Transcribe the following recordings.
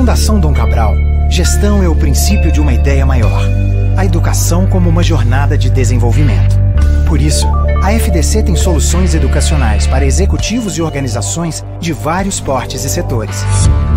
Fundação Dom Cabral, gestão é o princípio de uma ideia maior a educação como uma jornada de desenvolvimento. Por isso, a FDC tem soluções educacionais para executivos e organizações de vários portes e setores.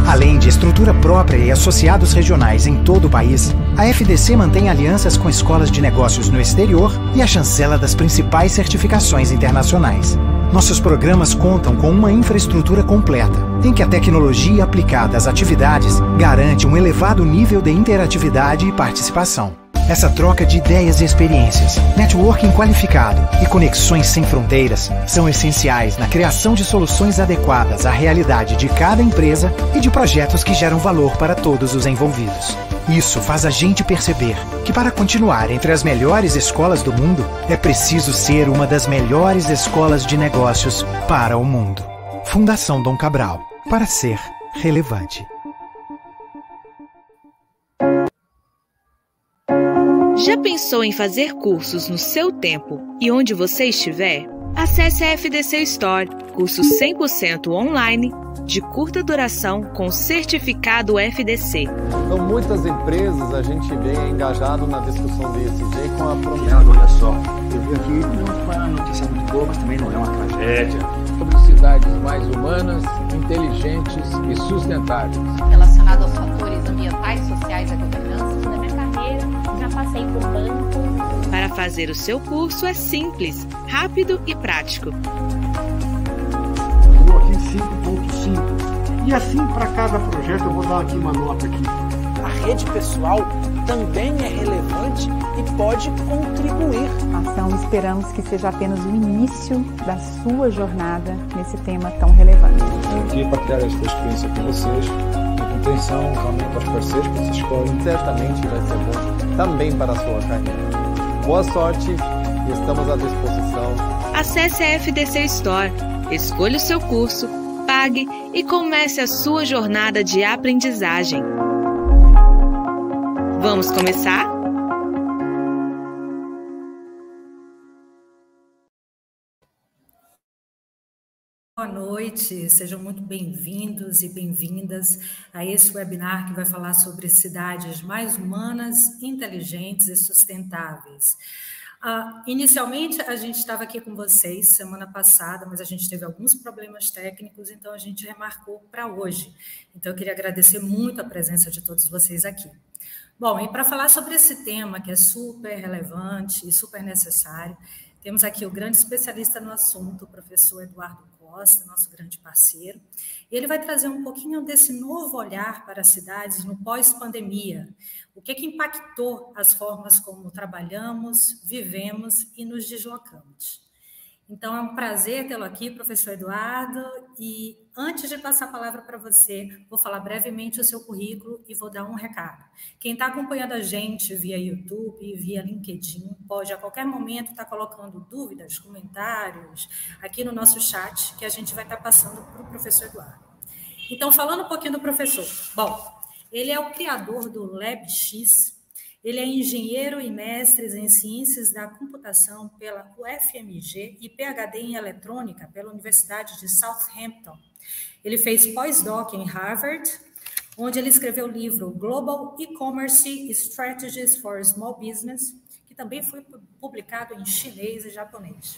Além de estrutura própria e associados regionais em todo o país, a FDC mantém alianças com escolas de negócios no exterior e a chancela das principais certificações internacionais. Nossos programas contam com uma infraestrutura completa, em que a tecnologia aplicada às atividades garante um elevado nível de interatividade e participação essa troca de ideias e experiências, networking qualificado e conexões sem fronteiras são essenciais na criação de soluções adequadas à realidade de cada empresa e de projetos que geram valor para todos os envolvidos. Isso faz a gente perceber que para continuar entre as melhores escolas do mundo, é preciso ser uma das melhores escolas de negócios para o mundo. Fundação Dom Cabral, para ser relevante. Já pensou em fazer cursos no seu tempo e onde você estiver? Acesse a FDC Store, curso 100% online de curta duração com certificado FDC. Então, muitas empresas a gente vem engajado na discussão desse jeito com a promessa. Olha só, eu vi aqui não foi é uma notícia muito boa, mas também não é uma tragédia é sociedades mais humanas, inteligentes e sustentáveis. Relacionado aos fatores ambientais, sociais e governança, na minha carreira já passei por banco. Para fazer o seu curso é simples, rápido e prático. Eu vou aqui 5.5. E assim para cada projeto eu vou dar aqui uma nota aqui. A rede pessoal também é relevante e pode contribuir. Então, esperamos que seja apenas o início da sua jornada nesse tema tão relevante. Aqui para partilhar esta experiência com vocês. A contenção, o para os parceiros que se escolhem, certamente vai ser bom também para a sua carreira. Boa sorte e estamos à disposição. Acesse a FDC Store, escolha o seu curso, pague e comece a sua jornada de aprendizagem. Vamos começar? Boa noite, sejam muito bem-vindos e bem-vindas a esse webinar que vai falar sobre cidades mais humanas, inteligentes e sustentáveis. Uh, inicialmente, a gente estava aqui com vocês semana passada, mas a gente teve alguns problemas técnicos, então a gente remarcou para hoje. Então, eu queria agradecer muito a presença de todos vocês aqui. Bom, e para falar sobre esse tema que é super relevante e super necessário, temos aqui o grande especialista no assunto, o professor Eduardo Costa, nosso grande parceiro. ele vai trazer um pouquinho desse novo olhar para as cidades no pós-pandemia. O que, que impactou as formas como trabalhamos, vivemos e nos deslocamos. Então, é um prazer tê-lo aqui, professor Eduardo. E antes de passar a palavra para você, vou falar brevemente o seu currículo e vou dar um recado. Quem está acompanhando a gente via YouTube, via LinkedIn, pode a qualquer momento estar tá colocando dúvidas, comentários aqui no nosso chat, que a gente vai estar tá passando para o professor Eduardo. Então, falando um pouquinho do professor. Bom, ele é o criador do LabX, ele é engenheiro e mestre em ciências da computação pela UFMG e PhD em eletrônica pela Universidade de Southampton. Ele fez pós-doc em Harvard, onde ele escreveu o livro Global E-commerce Strategies for Small Business, que também foi publicado em chinês e japonês.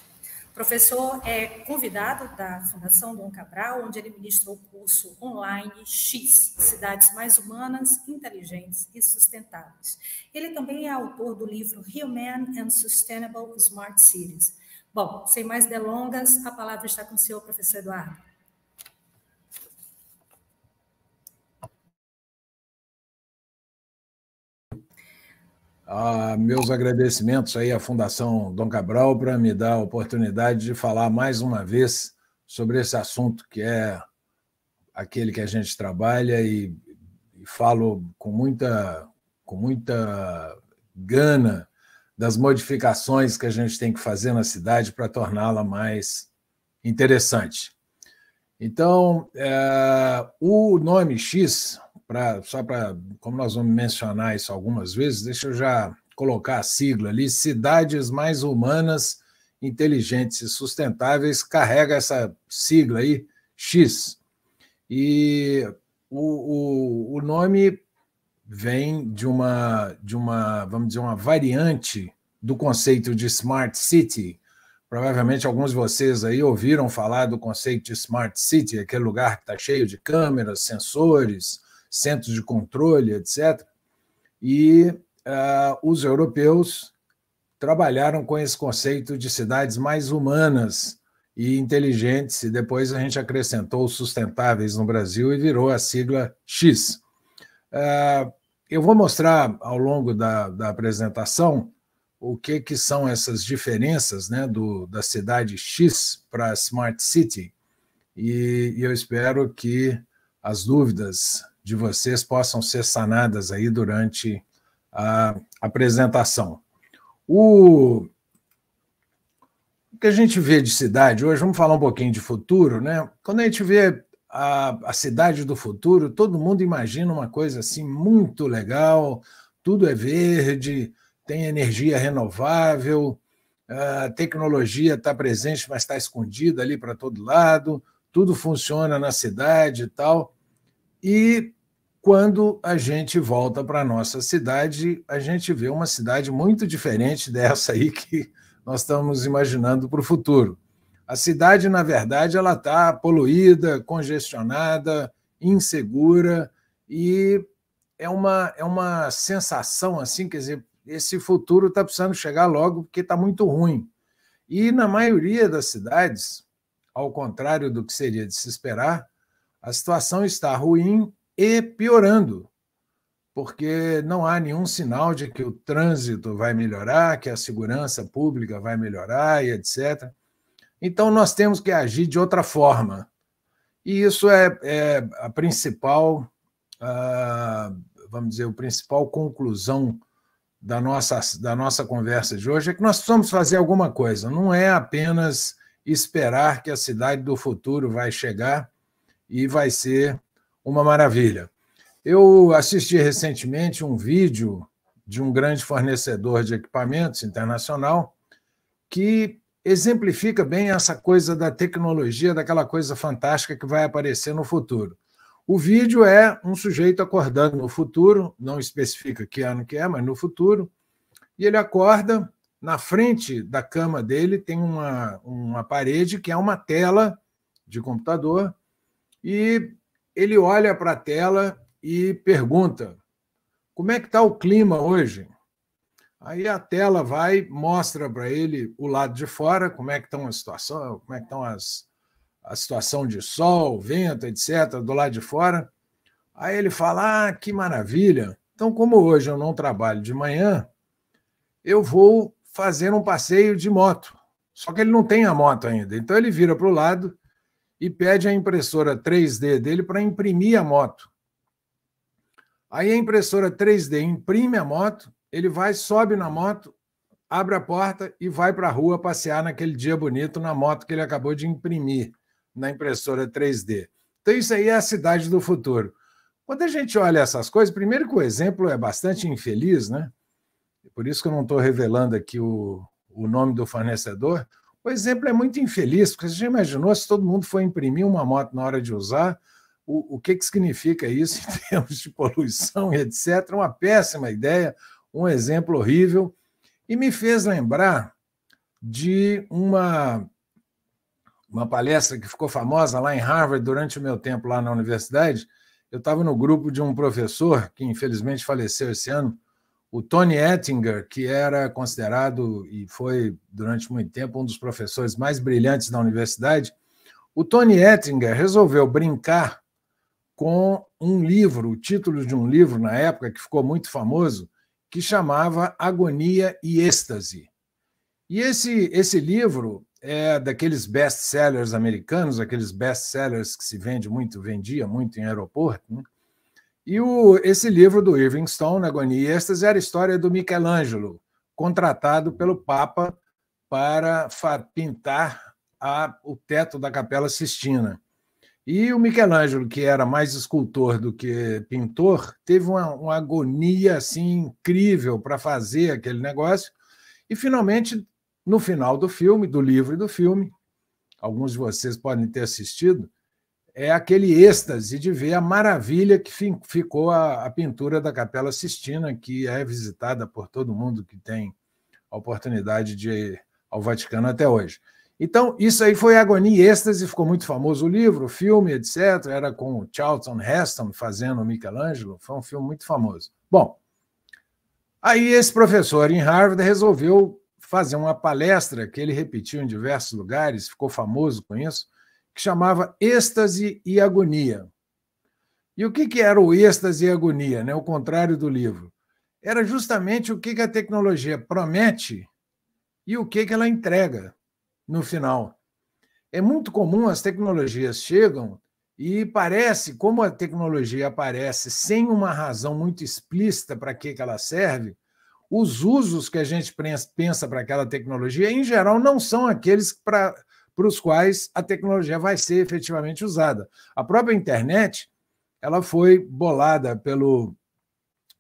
Professor é convidado da Fundação Dom Cabral, onde ele ministra o curso online X, Cidades Mais Humanas, Inteligentes e Sustentáveis. Ele também é autor do livro Human and Sustainable Smart Cities. Bom, sem mais delongas, a palavra está com o senhor, professor Eduardo. Ah, meus agradecimentos aí à Fundação Dom Cabral para me dar a oportunidade de falar mais uma vez sobre esse assunto que é aquele que a gente trabalha e, e falo com muita, com muita gana das modificações que a gente tem que fazer na cidade para torná-la mais interessante. Então, é, o nome X pra, só para, como nós vamos mencionar isso algumas vezes, deixa eu já colocar a sigla ali: Cidades Mais Humanas, Inteligentes e Sustentáveis, carrega essa sigla aí, X. E o, o, o nome vem de uma, de uma, vamos dizer, uma variante do conceito de Smart City. Provavelmente alguns de vocês aí ouviram falar do conceito de Smart City, aquele lugar que está cheio de câmeras, sensores, centros de controle, etc. E uh, os europeus trabalharam com esse conceito de cidades mais humanas e inteligentes, e depois a gente acrescentou sustentáveis no Brasil e virou a sigla X. Uh, eu vou mostrar ao longo da, da apresentação o que, que são essas diferenças né, do, da cidade X para a Smart City, e, e eu espero que as dúvidas de vocês possam ser sanadas aí durante a apresentação. O, o que a gente vê de cidade hoje, vamos falar um pouquinho de futuro, né? Quando a gente vê a, a cidade do futuro, todo mundo imagina uma coisa assim muito legal, tudo é verde, tem energia renovável, a tecnologia está presente, mas está escondida ali para todo lado, tudo funciona na cidade e tal. E quando a gente volta para a nossa cidade, a gente vê uma cidade muito diferente dessa aí que nós estamos imaginando para o futuro. A cidade, na verdade, ela está poluída, congestionada, insegura e é uma, é uma sensação assim, quer dizer, esse futuro está precisando chegar logo porque está muito ruim. E na maioria das cidades, ao contrário do que seria de se esperar, a situação está ruim e piorando, porque não há nenhum sinal de que o trânsito vai melhorar, que a segurança pública vai melhorar e etc. Então, nós temos que agir de outra forma. E isso é, é a principal, uh, vamos dizer, a principal conclusão da nossa, da nossa conversa de hoje, é que nós precisamos fazer alguma coisa. Não é apenas esperar que a cidade do futuro vai chegar e vai ser uma maravilha. Eu assisti recentemente um vídeo de um grande fornecedor de equipamentos internacional que exemplifica bem essa coisa da tecnologia, daquela coisa fantástica que vai aparecer no futuro. O vídeo é um sujeito acordando no futuro, não especifica que ano que é, mas no futuro, e ele acorda, na frente da cama dele tem uma, uma parede que é uma tela de computador, e ele olha para a tela e pergunta: como é que está o clima hoje? Aí a tela vai, mostra para ele o lado de fora, como é que estão a situação, como é que estão as, a situação de sol, vento, etc., do lado de fora. Aí ele fala: ah, que maravilha! Então, como hoje eu não trabalho de manhã, eu vou fazer um passeio de moto. Só que ele não tem a moto ainda. Então ele vira para o lado e pede a impressora 3D dele para imprimir a moto. Aí a impressora 3D imprime a moto, ele vai, sobe na moto, abre a porta e vai para a rua passear naquele dia bonito na moto que ele acabou de imprimir na impressora 3D. Então, isso aí é a cidade do futuro. Quando a gente olha essas coisas, primeiro que o exemplo é bastante infeliz, né? Por isso que eu não estou revelando aqui o, o nome do fornecedor, o exemplo é muito infeliz, porque você já imaginou se todo mundo for imprimir uma moto na hora de usar, o, o que, que significa isso em termos de poluição e etc. Uma péssima ideia, um exemplo horrível, e me fez lembrar de uma, uma palestra que ficou famosa lá em Harvard durante o meu tempo lá na universidade. Eu estava no grupo de um professor que infelizmente faleceu esse ano, o Tony Ettinger, que era considerado e foi durante muito tempo um dos professores mais brilhantes da universidade, o Tony Ettinger resolveu brincar com um livro, o título de um livro na época que ficou muito famoso, que chamava Agonia e Êxtase. E esse, esse livro é daqueles best-sellers americanos, aqueles best-sellers que se vende muito, vendia muito em aeroporto, né? E o, esse livro do Irving Stone, Agonia e Êxtase, era a história do Michelangelo, contratado pelo Papa para pintar a, o teto da Capela Sistina. E o Michelangelo, que era mais escultor do que pintor, teve uma, uma agonia assim incrível para fazer aquele negócio. E finalmente, no final do filme, do livro e do filme, alguns de vocês podem ter assistido, é aquele êxtase de ver a maravilha que ficou a, a pintura da Capela Sistina, que é visitada por todo mundo que tem a oportunidade de ir ao Vaticano até hoje. Então, isso aí foi agonia e êxtase, ficou muito famoso o livro, o filme, etc. Era com o Charlton Heston fazendo o Michelangelo, foi um filme muito famoso. Bom, aí esse professor em Harvard resolveu fazer uma palestra que ele repetiu em diversos lugares, ficou famoso com isso, que chamava Êxtase e Agonia. E o que, que era o êxtase e agonia, né? o contrário do livro? Era justamente o que, que a tecnologia promete e o que, que ela entrega no final. É muito comum as tecnologias chegam e parece, como a tecnologia aparece sem uma razão muito explícita para que, que ela serve, os usos que a gente pensa para aquela tecnologia, em geral, não são aqueles para para os quais a tecnologia vai ser efetivamente usada. A própria internet ela foi bolada pelo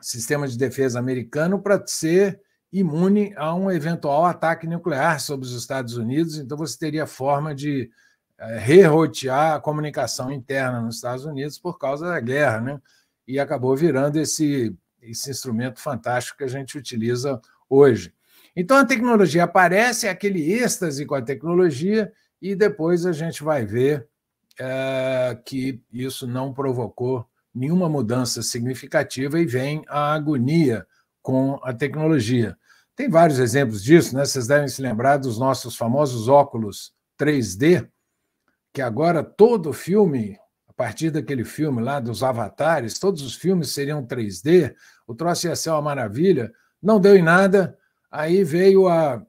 sistema de defesa americano para ser imune a um eventual ataque nuclear sobre os Estados Unidos, então você teria forma de eh, rerotear a comunicação interna nos Estados Unidos por causa da guerra, né? E acabou virando esse, esse instrumento fantástico que a gente utiliza hoje. Então a tecnologia aparece, é aquele êxtase com a tecnologia, e depois a gente vai ver é, que isso não provocou nenhuma mudança significativa e vem a agonia com a tecnologia. Tem vários exemplos disso, né? Vocês devem se lembrar dos nossos famosos óculos 3D, que agora todo filme, a partir daquele filme lá dos avatares, todos os filmes seriam 3D, o troço ia ser uma maravilha, não deu em nada, aí veio a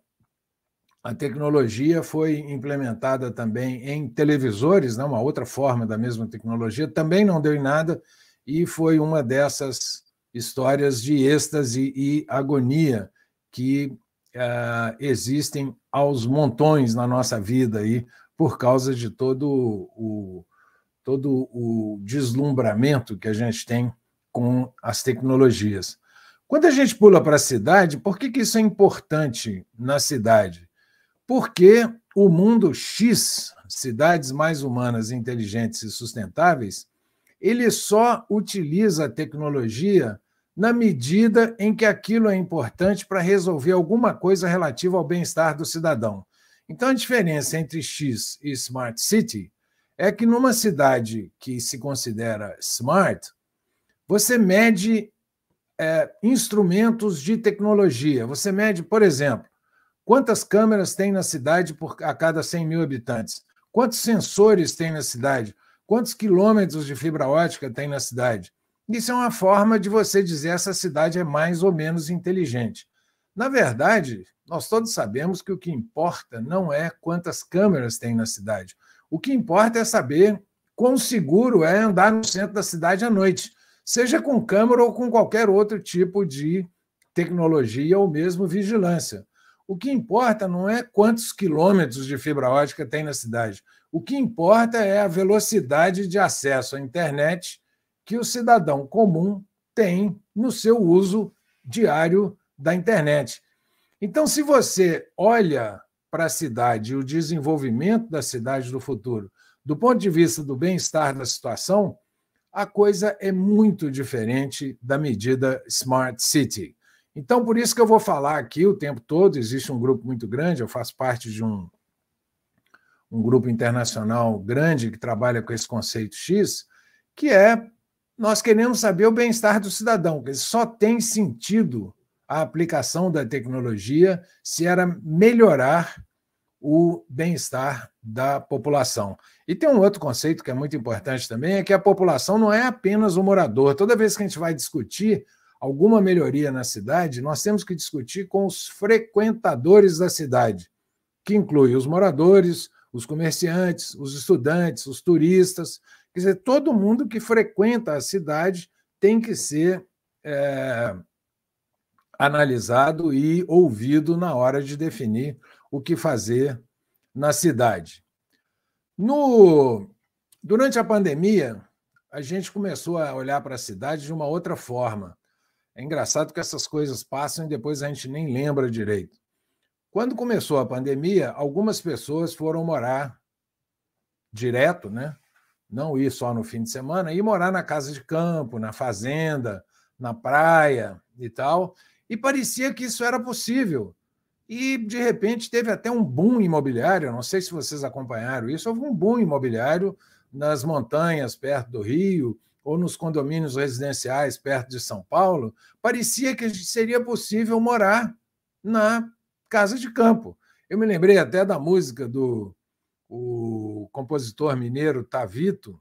a tecnologia foi implementada também em televisores, né? uma outra forma da mesma tecnologia, também não deu em nada, e foi uma dessas histórias de êxtase e agonia que uh, existem aos montões na nossa vida aí, por causa de todo o, todo o deslumbramento que a gente tem com as tecnologias. Quando a gente pula para a cidade, por que, que isso é importante na cidade? Porque o mundo X, cidades mais humanas, inteligentes e sustentáveis, ele só utiliza a tecnologia na medida em que aquilo é importante para resolver alguma coisa relativa ao bem-estar do cidadão. Então, a diferença entre X e Smart City é que numa cidade que se considera smart, você mede é, instrumentos de tecnologia. Você mede, por exemplo, Quantas câmeras tem na cidade por, a cada 100 mil habitantes? Quantos sensores tem na cidade? Quantos quilômetros de fibra ótica tem na cidade? Isso é uma forma de você dizer essa cidade é mais ou menos inteligente. Na verdade, nós todos sabemos que o que importa não é quantas câmeras tem na cidade. O que importa é saber quão seguro é andar no centro da cidade à noite, seja com câmera ou com qualquer outro tipo de tecnologia ou mesmo vigilância. O que importa não é quantos quilômetros de fibra ótica tem na cidade. O que importa é a velocidade de acesso à internet que o cidadão comum tem no seu uso diário da internet. Então, se você olha para a cidade e o desenvolvimento da cidade do futuro, do ponto de vista do bem-estar da situação, a coisa é muito diferente da medida Smart City. Então, por isso que eu vou falar aqui o tempo todo, existe um grupo muito grande, eu faço parte de um, um grupo internacional grande que trabalha com esse conceito X, que é nós queremos saber o bem-estar do cidadão. Só tem sentido a aplicação da tecnologia se era melhorar o bem-estar da população. E tem um outro conceito que é muito importante também, é que a população não é apenas o morador. Toda vez que a gente vai discutir alguma melhoria na cidade, nós temos que discutir com os frequentadores da cidade, que inclui os moradores, os comerciantes, os estudantes, os turistas. Quer dizer, todo mundo que frequenta a cidade tem que ser é, analisado e ouvido na hora de definir o que fazer na cidade. No, durante a pandemia, a gente começou a olhar para a cidade de uma outra forma. É engraçado que essas coisas passam e depois a gente nem lembra direito. Quando começou a pandemia, algumas pessoas foram morar direto, né? Não ir só no fim de semana, ir morar na casa de campo, na fazenda, na praia e tal. E parecia que isso era possível. E, de repente, teve até um boom imobiliário. Não sei se vocês acompanharam isso. Houve um boom imobiliário nas montanhas perto do Rio, ou nos condomínios residenciais perto de São Paulo, parecia que seria possível morar na casa de campo. Eu me lembrei até da música do o compositor mineiro Tavito.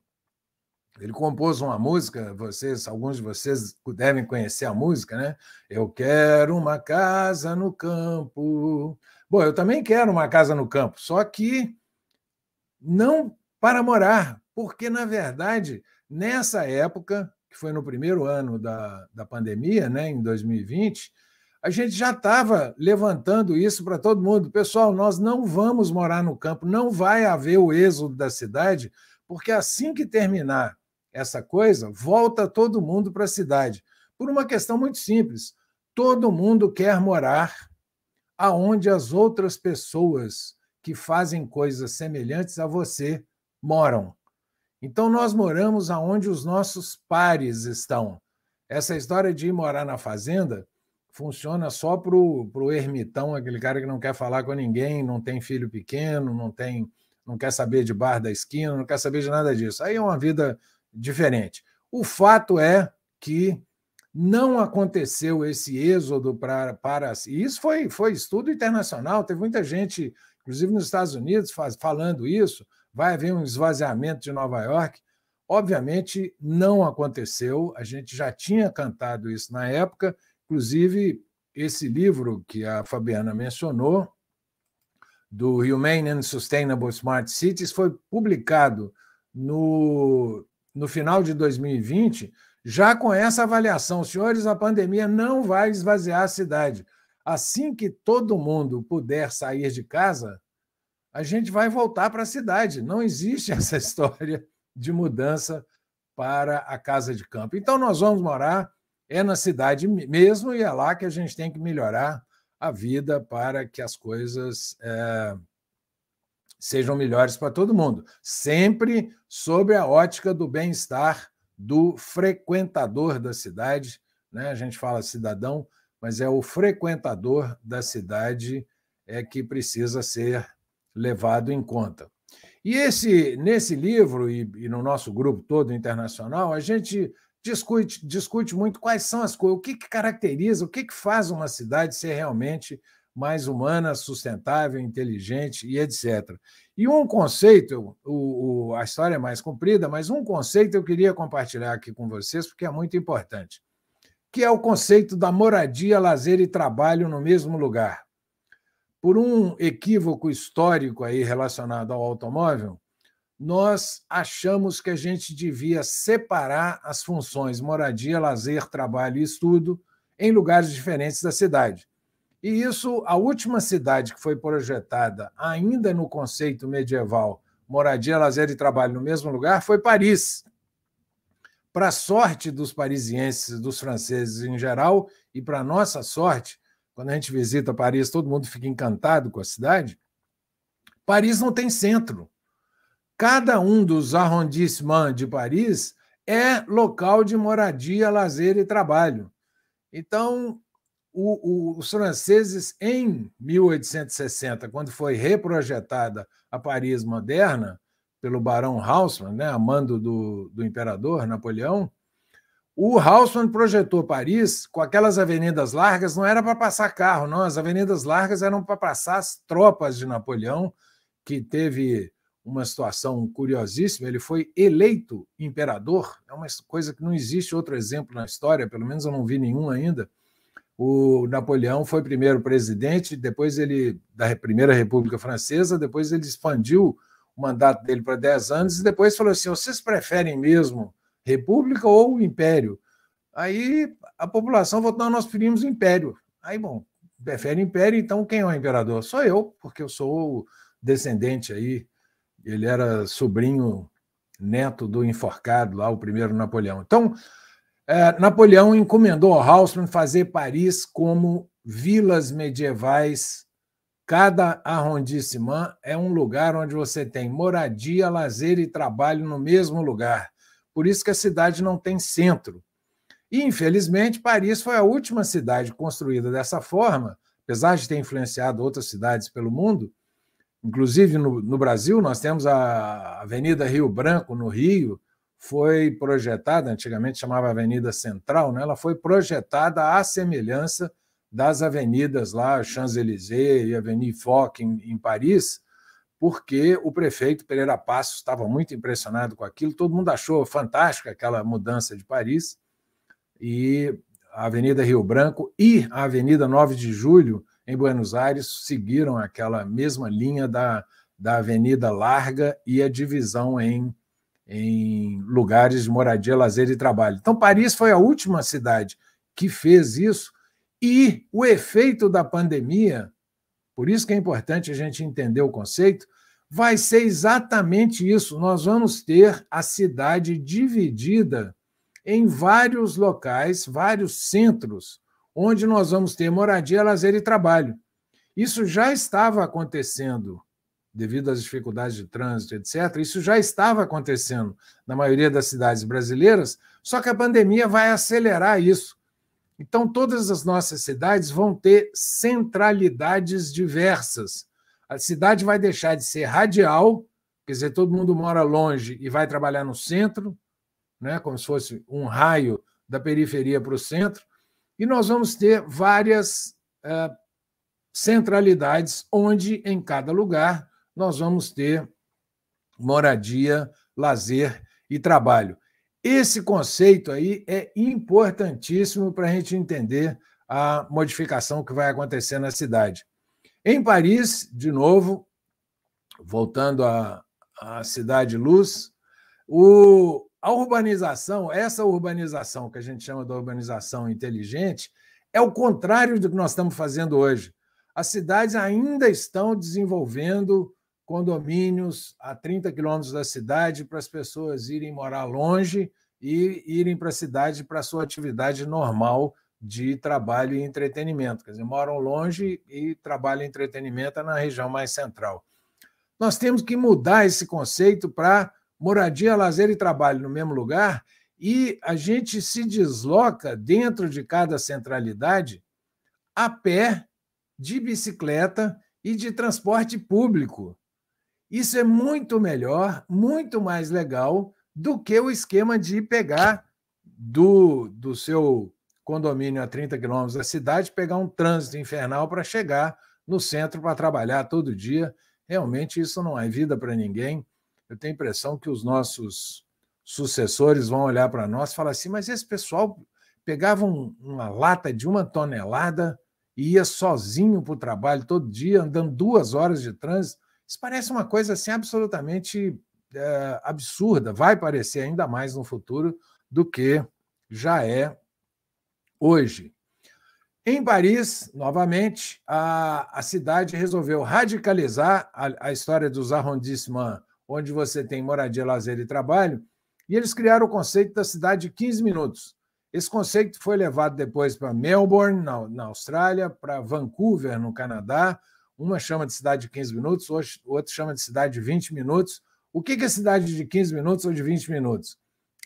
Ele compôs uma música, vocês, alguns de vocês devem conhecer a música, né? Eu quero uma casa no campo. Bom, eu também quero uma casa no campo, só que não para morar, porque na verdade Nessa época, que foi no primeiro ano da, da pandemia, né, em 2020, a gente já estava levantando isso para todo mundo. Pessoal, nós não vamos morar no campo, não vai haver o êxodo da cidade, porque assim que terminar essa coisa, volta todo mundo para a cidade. Por uma questão muito simples: todo mundo quer morar aonde as outras pessoas que fazem coisas semelhantes a você moram. Então nós moramos aonde os nossos pares estão. Essa história de ir morar na fazenda funciona só para o ermitão, aquele cara que não quer falar com ninguém, não tem filho pequeno, não tem, não quer saber de bar da esquina, não quer saber de nada disso. Aí é uma vida diferente. O fato é que não aconteceu esse êxodo pra, para. E isso foi, foi estudo internacional, teve muita gente, inclusive nos Estados Unidos, faz, falando isso vai haver um esvaziamento de Nova York. Obviamente, não aconteceu, a gente já tinha cantado isso na época, inclusive esse livro que a Fabiana mencionou, do Humane and Sustainable Smart Cities, foi publicado no, no final de 2020, já com essa avaliação. Senhores, a pandemia não vai esvaziar a cidade. Assim que todo mundo puder sair de casa, a gente vai voltar para a cidade. Não existe essa história de mudança para a casa de campo. Então, nós vamos morar é na cidade mesmo e é lá que a gente tem que melhorar a vida para que as coisas é, sejam melhores para todo mundo. Sempre sobre a ótica do bem-estar do frequentador da cidade. Né? A gente fala cidadão, mas é o frequentador da cidade é que precisa ser levado em conta. E esse, nesse livro e, e no nosso grupo todo internacional, a gente discute, discute muito quais são as coisas, o que, que caracteriza, o que, que faz uma cidade ser realmente mais humana, sustentável, inteligente e etc. E um conceito, o, o, a história é mais comprida, mas um conceito eu queria compartilhar aqui com vocês, porque é muito importante, que é o conceito da moradia, lazer e trabalho no mesmo lugar por um equívoco histórico aí relacionado ao automóvel, nós achamos que a gente devia separar as funções moradia, lazer, trabalho e estudo em lugares diferentes da cidade. E isso, a última cidade que foi projetada ainda no conceito medieval moradia, lazer e trabalho no mesmo lugar foi Paris. Para sorte dos parisienses, dos franceses em geral, e para nossa sorte, quando a gente visita Paris, todo mundo fica encantado com a cidade. Paris não tem centro. Cada um dos arrondissements de Paris é local de moradia, lazer e trabalho. Então, o, o, os franceses, em 1860, quando foi reprojetada a Paris moderna pelo barão Haussmann, né, a mando do, do imperador Napoleão, o Haussmann projetou Paris com aquelas avenidas largas, não era para passar carro, não. As avenidas largas eram para passar as tropas de Napoleão, que teve uma situação curiosíssima. Ele foi eleito imperador, é uma coisa que não existe outro exemplo na história, pelo menos eu não vi nenhum ainda. O Napoleão foi primeiro presidente, depois ele da primeira República Francesa, depois ele expandiu o mandato dele para 10 anos e depois falou assim: "Vocês preferem mesmo república ou império. Aí a população votou, não, nós preferimos império. Aí, bom, prefere império, então quem é o imperador? Sou eu, porque eu sou descendente aí. Ele era sobrinho, neto do enforcado lá, o primeiro Napoleão. Então, é, Napoleão encomendou ao Haussmann fazer Paris como vilas medievais. Cada arrondissement é um lugar onde você tem moradia, lazer e trabalho no mesmo lugar. Por isso que a cidade não tem centro. E, infelizmente, Paris foi a última cidade construída dessa forma, apesar de ter influenciado outras cidades pelo mundo. Inclusive, no, no Brasil, nós temos a Avenida Rio Branco, no Rio, foi projetada, antigamente chamava Avenida Central, né? ela foi projetada à semelhança das avenidas lá, Champs-Élysées e Avenida Foch, em, em Paris, porque o prefeito Pereira Passos estava muito impressionado com aquilo, todo mundo achou fantástica aquela mudança de Paris, e a Avenida Rio Branco e a Avenida 9 de Julho, em Buenos Aires, seguiram aquela mesma linha da, da Avenida Larga e a divisão em, em lugares de moradia, lazer e trabalho. Então, Paris foi a última cidade que fez isso, e o efeito da pandemia por isso que é importante a gente entender o conceito, vai ser exatamente isso. Nós vamos ter a cidade dividida em vários locais, vários centros, onde nós vamos ter moradia, lazer e trabalho. Isso já estava acontecendo, devido às dificuldades de trânsito, etc. Isso já estava acontecendo na maioria das cidades brasileiras, só que a pandemia vai acelerar isso. Então, todas as nossas cidades vão ter centralidades diversas. A cidade vai deixar de ser radial, quer dizer, todo mundo mora longe e vai trabalhar no centro, né, como se fosse um raio da periferia para o centro, e nós vamos ter várias uh, centralidades, onde em cada lugar nós vamos ter moradia, lazer e trabalho. Esse conceito aí é importantíssimo para a gente entender a modificação que vai acontecer na cidade. Em Paris, de novo, voltando à, à cidade luz, o, a urbanização, essa urbanização que a gente chama de urbanização inteligente, é o contrário do que nós estamos fazendo hoje. As cidades ainda estão desenvolvendo condomínios a 30 quilômetros da cidade para as pessoas irem morar longe e irem para a cidade para a sua atividade normal de trabalho e entretenimento. Quer dizer, moram longe e trabalham em entretenimento na região mais central. Nós temos que mudar esse conceito para moradia, lazer e trabalho no mesmo lugar e a gente se desloca dentro de cada centralidade a pé, de bicicleta e de transporte público. Isso é muito melhor, muito mais legal do que o esquema de pegar do, do seu condomínio a 30 quilômetros da cidade, pegar um trânsito infernal para chegar no centro para trabalhar todo dia. Realmente isso não é vida para ninguém. Eu tenho a impressão que os nossos sucessores vão olhar para nós e falar assim: mas esse pessoal pegava um, uma lata de uma tonelada e ia sozinho para o trabalho todo dia, andando duas horas de trânsito. Isso parece uma coisa assim absolutamente é, absurda, vai parecer ainda mais no futuro do que já é hoje. Em Paris, novamente, a, a cidade resolveu radicalizar a, a história dos arrondissements, onde você tem moradia, lazer e trabalho, e eles criaram o conceito da cidade de 15 minutos. Esse conceito foi levado depois para Melbourne, na, na Austrália, para Vancouver, no Canadá, uma chama de cidade de 15 minutos, outra chama de cidade de 20 minutos. O que é cidade de 15 minutos ou de 20 minutos?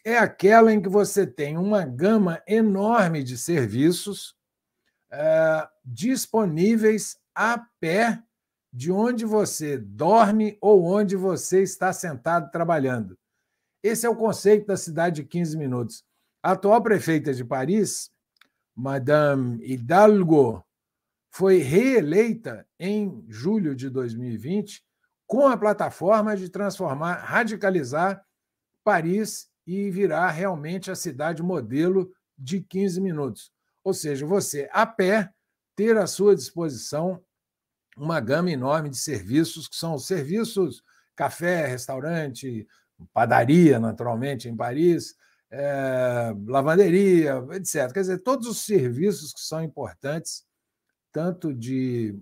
É aquela em que você tem uma gama enorme de serviços é, disponíveis a pé de onde você dorme ou onde você está sentado trabalhando. Esse é o conceito da cidade de 15 minutos. A atual prefeita de Paris, Madame Hidalgo, foi reeleita em julho de 2020 com a plataforma de transformar, radicalizar Paris e virar realmente a cidade modelo de 15 minutos. Ou seja, você, a pé, ter à sua disposição uma gama enorme de serviços, que são serviços café, restaurante, padaria, naturalmente, em Paris, é, lavanderia, etc. Quer dizer, todos os serviços que são importantes tanto de,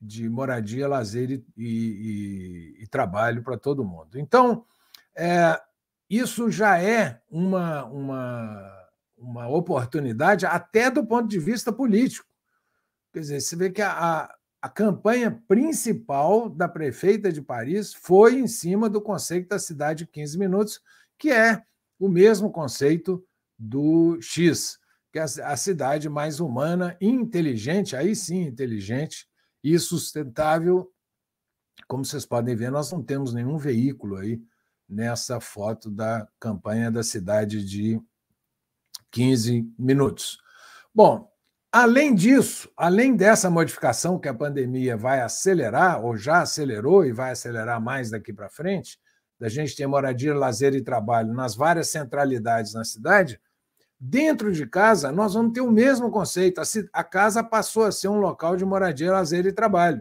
de moradia, lazer e, e, e trabalho para todo mundo. Então, é, isso já é uma, uma, uma oportunidade, até do ponto de vista político. Quer dizer, você vê que a, a campanha principal da prefeita de Paris foi em cima do conceito da cidade de 15 minutos, que é o mesmo conceito do X que é a cidade mais humana, inteligente, aí sim inteligente e sustentável. Como vocês podem ver, nós não temos nenhum veículo aí nessa foto da campanha da cidade de 15 minutos. Bom, além disso, além dessa modificação que a pandemia vai acelerar, ou já acelerou e vai acelerar mais daqui para frente, da gente ter moradia, lazer e trabalho nas várias centralidades na cidade, Dentro de casa, nós vamos ter o mesmo conceito. A casa passou a ser um local de moradia, lazer e trabalho.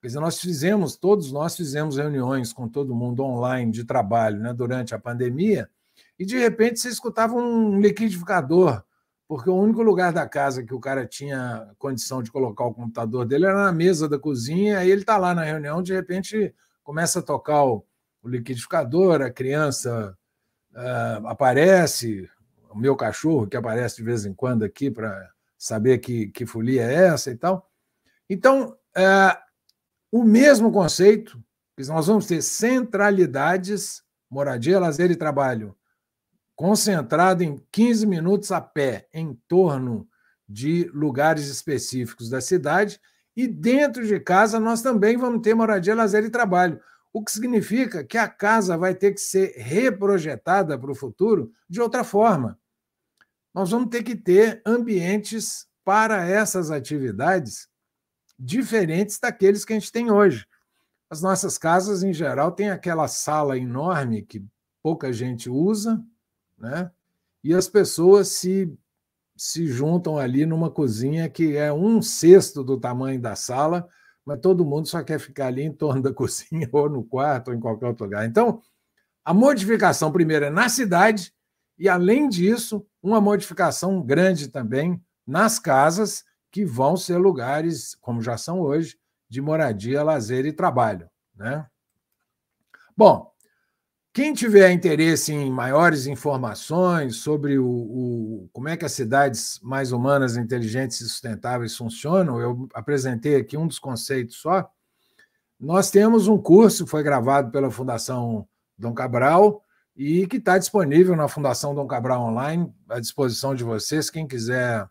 Quer dizer, nós fizemos, todos nós fizemos reuniões com todo mundo online de trabalho né, durante a pandemia, e de repente você escutava um liquidificador, porque o único lugar da casa que o cara tinha condição de colocar o computador dele era na mesa da cozinha, aí ele está lá na reunião, de repente começa a tocar o, o liquidificador, a criança uh, aparece, o meu cachorro, que aparece de vez em quando aqui para saber que, que folia é essa e tal. Então, é, o mesmo conceito, que nós vamos ter centralidades, moradia, lazer e trabalho, concentrado em 15 minutos a pé, em torno de lugares específicos da cidade, e dentro de casa nós também vamos ter moradia, lazer e trabalho o que significa que a casa vai ter que ser reprojetada para o futuro de outra forma. Nós vamos ter que ter ambientes para essas atividades diferentes daqueles que a gente tem hoje. As nossas casas, em geral, têm aquela sala enorme que pouca gente usa, né? e as pessoas se, se juntam ali numa cozinha que é um sexto do tamanho da sala mas todo mundo só quer ficar ali em torno da cozinha, ou no quarto, ou em qualquer outro lugar. Então, a modificação, primeiro, é na cidade, e além disso, uma modificação grande também nas casas, que vão ser lugares, como já são hoje, de moradia, lazer e trabalho. Né? Bom, quem tiver interesse em maiores informações sobre o, o, como é que as cidades mais humanas, inteligentes e sustentáveis funcionam, eu apresentei aqui um dos conceitos só. Nós temos um curso que foi gravado pela Fundação Dom Cabral e que está disponível na Fundação Dom Cabral Online, à disposição de vocês. Quem quiser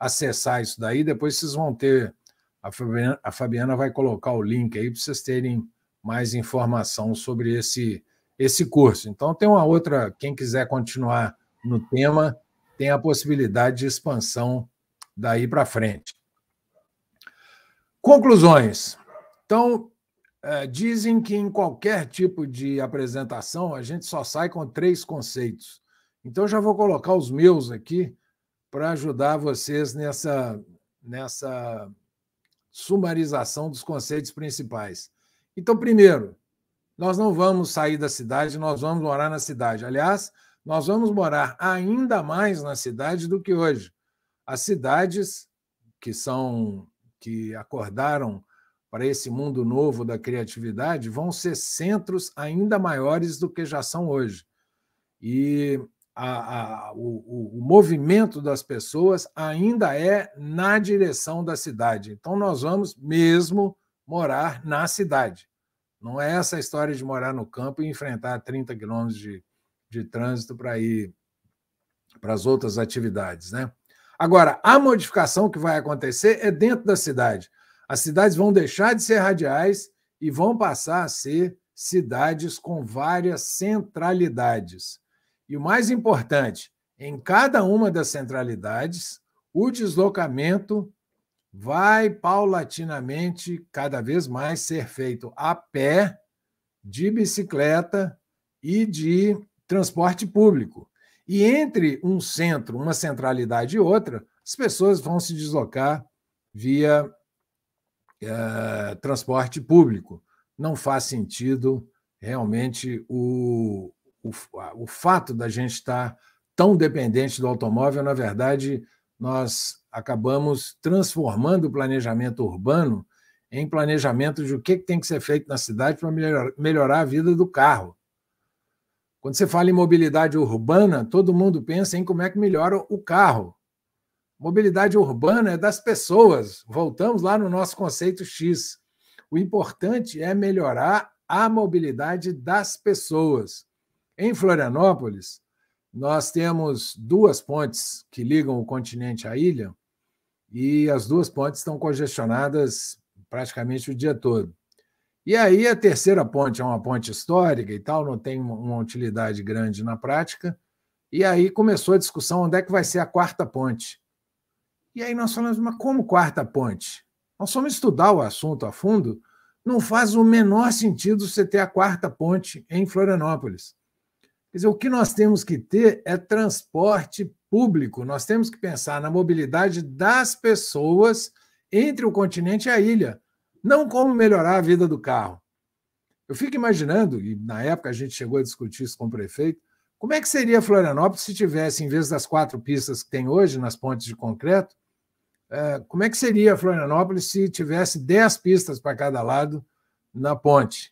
acessar isso daí, depois vocês vão ter. A Fabiana, a Fabiana vai colocar o link aí para vocês terem mais informação sobre esse esse curso. Então, tem uma outra, quem quiser continuar no tema, tem a possibilidade de expansão daí para frente. Conclusões. Então, é, dizem que em qualquer tipo de apresentação a gente só sai com três conceitos. Então, já vou colocar os meus aqui para ajudar vocês nessa, nessa sumarização dos conceitos principais. Então, primeiro, nós não vamos sair da cidade, nós vamos morar na cidade. Aliás, nós vamos morar ainda mais na cidade do que hoje. As cidades que são que acordaram para esse mundo novo da criatividade vão ser centros ainda maiores do que já são hoje. E a, a, o, o movimento das pessoas ainda é na direção da cidade. Então, nós vamos mesmo morar na cidade. Não é essa história de morar no campo e enfrentar 30 quilômetros de, de trânsito para ir para as outras atividades, né? Agora, a modificação que vai acontecer é dentro da cidade. As cidades vão deixar de ser radiais e vão passar a ser cidades com várias centralidades. E o mais importante, em cada uma das centralidades, o deslocamento vai paulatinamente, cada vez mais, ser feito a pé, de bicicleta e de transporte público. E entre um centro, uma centralidade e outra, as pessoas vão se deslocar via eh, transporte público. Não faz sentido realmente o, o, o fato da gente estar tão dependente do automóvel, na verdade, nós acabamos transformando o planejamento urbano em planejamento de o que tem que ser feito na cidade para melhorar a vida do carro. Quando você fala em mobilidade urbana, todo mundo pensa em como é que melhora o carro. Mobilidade urbana é das pessoas. Voltamos lá no nosso conceito X. O importante é melhorar a mobilidade das pessoas. Em Florianópolis, nós temos duas pontes que ligam o continente à ilha e as duas pontes estão congestionadas praticamente o dia todo. E aí a terceira ponte é uma ponte histórica e tal, não tem uma utilidade grande na prática. E aí começou a discussão onde é que vai ser a quarta ponte. E aí nós falamos, mas como quarta ponte? Nós fomos estudar o assunto a fundo. Não faz o menor sentido você ter a quarta ponte em Florianópolis. Quer dizer, o que nós temos que ter é transporte público, nós temos que pensar na mobilidade das pessoas entre o continente e a ilha, não como melhorar a vida do carro. Eu fico imaginando, e na época a gente chegou a discutir isso com o prefeito, como é que seria Florianópolis se tivesse, em vez das quatro pistas que tem hoje nas pontes de concreto, é, como é que seria Florianópolis se tivesse dez pistas para cada lado na ponte?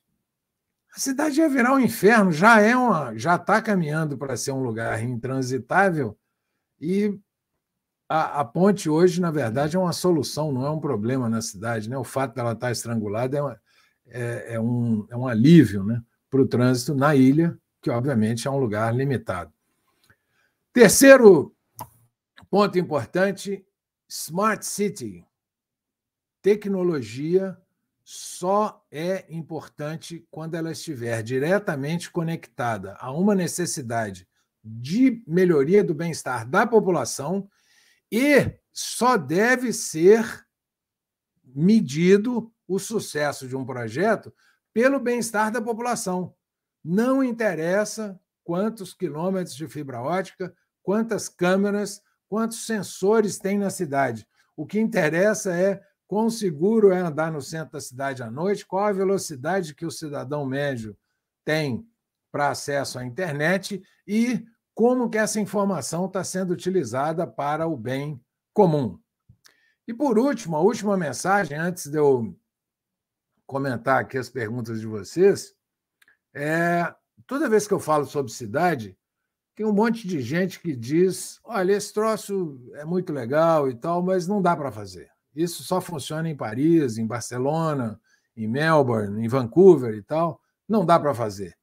A cidade ia é virar um inferno, já é uma, já está caminhando para ser um lugar intransitável e a, a, ponte hoje, na verdade, é uma solução, não é um problema na cidade. Né? O fato dela estar tá estrangulada é, uma, é, é um, é um alívio né? para o trânsito na ilha, que obviamente é um lugar limitado. Terceiro ponto importante: Smart City. Tecnologia só é importante quando ela estiver diretamente conectada a uma necessidade de melhoria do bem-estar da população e só deve ser medido o sucesso de um projeto pelo bem-estar da população. Não interessa quantos quilômetros de fibra ótica, quantas câmeras, quantos sensores tem na cidade. O que interessa é Quão seguro é andar no centro da cidade à noite? Qual a velocidade que o cidadão médio tem para acesso à internet? E como que essa informação está sendo utilizada para o bem comum? E por último, a última mensagem, antes de eu comentar aqui as perguntas de vocês, é toda vez que eu falo sobre cidade, tem um monte de gente que diz: olha, esse troço é muito legal e tal, mas não dá para fazer. Isso só funciona em Paris, em Barcelona, em Melbourne, em Vancouver e tal. Não dá para fazer.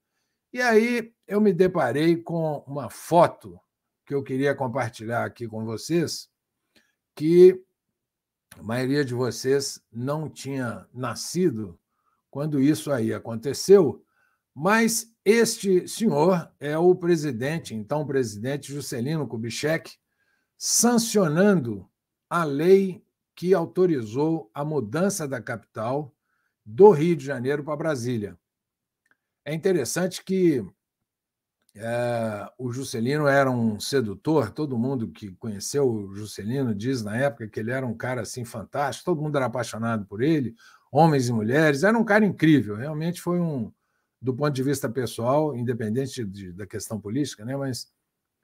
E aí eu me deparei com uma foto que eu queria compartilhar aqui com vocês, que a maioria de vocês não tinha nascido quando isso aí aconteceu, mas este senhor é o presidente, então presidente Juscelino Kubitschek, sancionando a lei que autorizou a mudança da capital do Rio de Janeiro para Brasília. É interessante que é, o Juscelino era um sedutor, todo mundo que conheceu o Juscelino diz na época que ele era um cara assim fantástico, todo mundo era apaixonado por ele, homens e mulheres, era um cara incrível, realmente foi um, do ponto de vista pessoal, independente de, da questão política, né, mas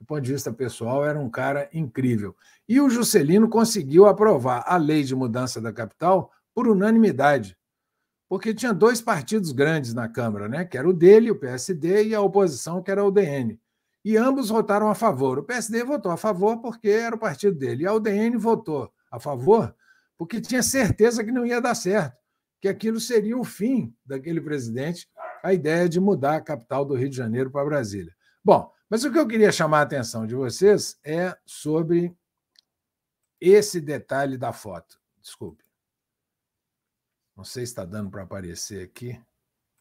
do ponto de vista pessoal, era um cara incrível. E o Juscelino conseguiu aprovar a lei de mudança da capital por unanimidade, porque tinha dois partidos grandes na Câmara, né? que era o dele, o PSD, e a oposição, que era o DN. E ambos votaram a favor. O PSD votou a favor porque era o partido dele, e a UDN votou a favor porque tinha certeza que não ia dar certo, que aquilo seria o fim daquele presidente, a ideia de mudar a capital do Rio de Janeiro para Brasília. Bom, mas o que eu queria chamar a atenção de vocês é sobre esse detalhe da foto. Desculpe. Não sei se está dando para aparecer aqui.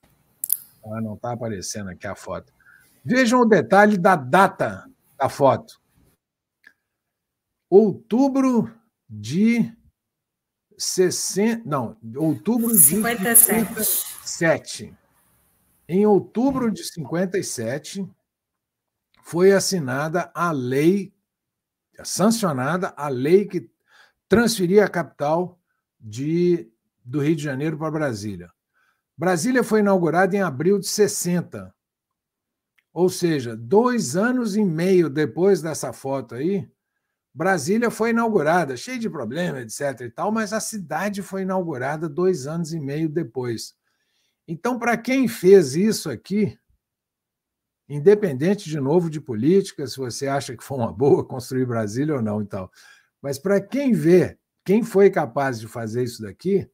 Ah, não está aparecendo aqui a foto. Vejam o detalhe da data da foto. Outubro de 60. Não, outubro 57. de 57. Em outubro de 57, foi assinada a lei, sancionada a lei que transferia a capital de, do Rio de Janeiro para Brasília. Brasília foi inaugurada em abril de 60, ou seja, dois anos e meio depois dessa foto aí, Brasília foi inaugurada, cheia de problemas, etc. e tal, mas a cidade foi inaugurada dois anos e meio depois. Então, para quem fez isso aqui, independente de novo de política, se você acha que foi uma boa construir Brasília ou não e tal. Mas para quem vê, quem foi capaz de fazer isso daqui,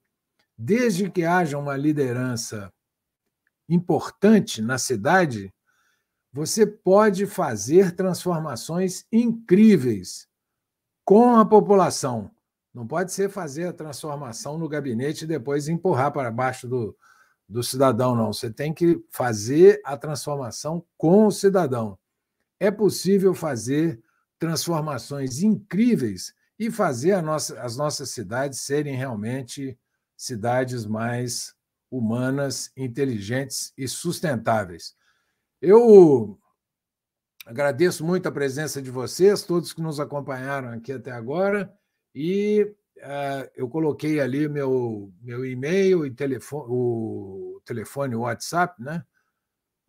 desde que haja uma liderança importante na cidade, você pode fazer transformações incríveis com a população. Não pode ser fazer a transformação no gabinete e depois empurrar para baixo do, do cidadão, não. Você tem que fazer a transformação com o cidadão. É possível fazer transformações incríveis e fazer nossa, as nossas cidades serem realmente cidades mais humanas, inteligentes e sustentáveis. Eu agradeço muito a presença de vocês, todos que nos acompanharam aqui até agora, e eh, eu coloquei ali meu, meu e-mail e telefone, o telefone, o WhatsApp, né?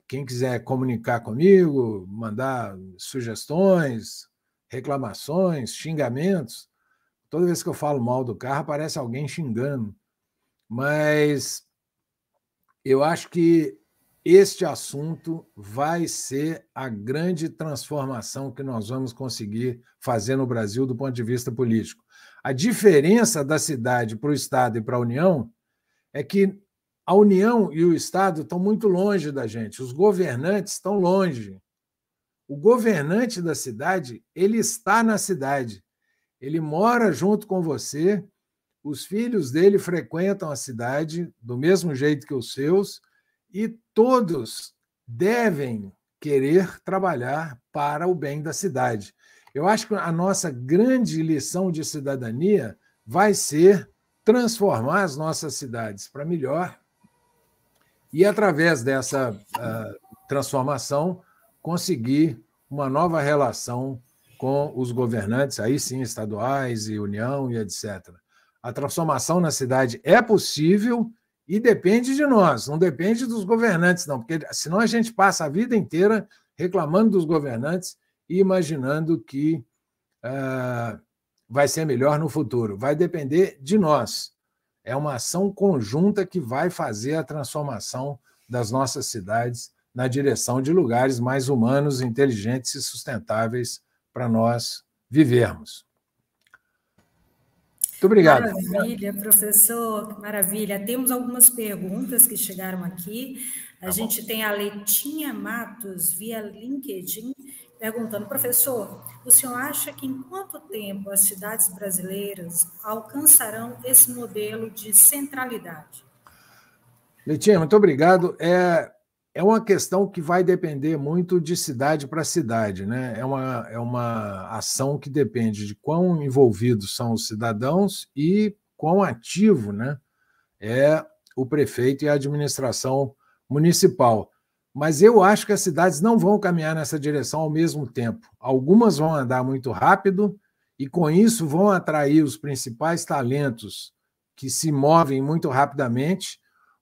Quem quiser comunicar comigo, mandar sugestões, reclamações, xingamentos. Toda vez que eu falo mal do carro, aparece alguém xingando. Mas eu acho que este assunto vai ser a grande transformação que nós vamos conseguir fazer no Brasil do ponto de vista político. A diferença da cidade para o Estado e para a União é que a União e o Estado estão muito longe da gente, os governantes estão longe. O governante da cidade, ele está na cidade, ele mora junto com você, os filhos dele frequentam a cidade do mesmo jeito que os seus e todos devem querer trabalhar para o bem da cidade. Eu acho que a nossa grande lição de cidadania vai ser transformar as nossas cidades para melhor e, através dessa uh, transformação, conseguir uma nova relação com os governantes, aí sim, estaduais e União e etc. A transformação na cidade é possível e depende de nós, não depende dos governantes, não, porque senão a gente passa a vida inteira reclamando dos governantes e imaginando que ah, vai ser melhor no futuro. Vai depender de nós. É uma ação conjunta que vai fazer a transformação das nossas cidades na direção de lugares mais humanos, inteligentes e sustentáveis para nós vivermos. Muito obrigado. Maravilha, professor, maravilha. Temos algumas perguntas que chegaram aqui. A tá gente bom. tem a Letinha Matos via LinkedIn perguntando, professor, o senhor acha que em quanto tempo as cidades brasileiras alcançarão esse modelo de centralidade? Letinha, muito obrigado. É, é uma questão que vai depender muito de cidade para cidade, né? É uma, é uma ação que depende de quão envolvidos são os cidadãos e quão ativo né, é o prefeito e a administração municipal. Mas eu acho que as cidades não vão caminhar nessa direção ao mesmo tempo. Algumas vão andar muito rápido e, com isso, vão atrair os principais talentos que se movem muito rapidamente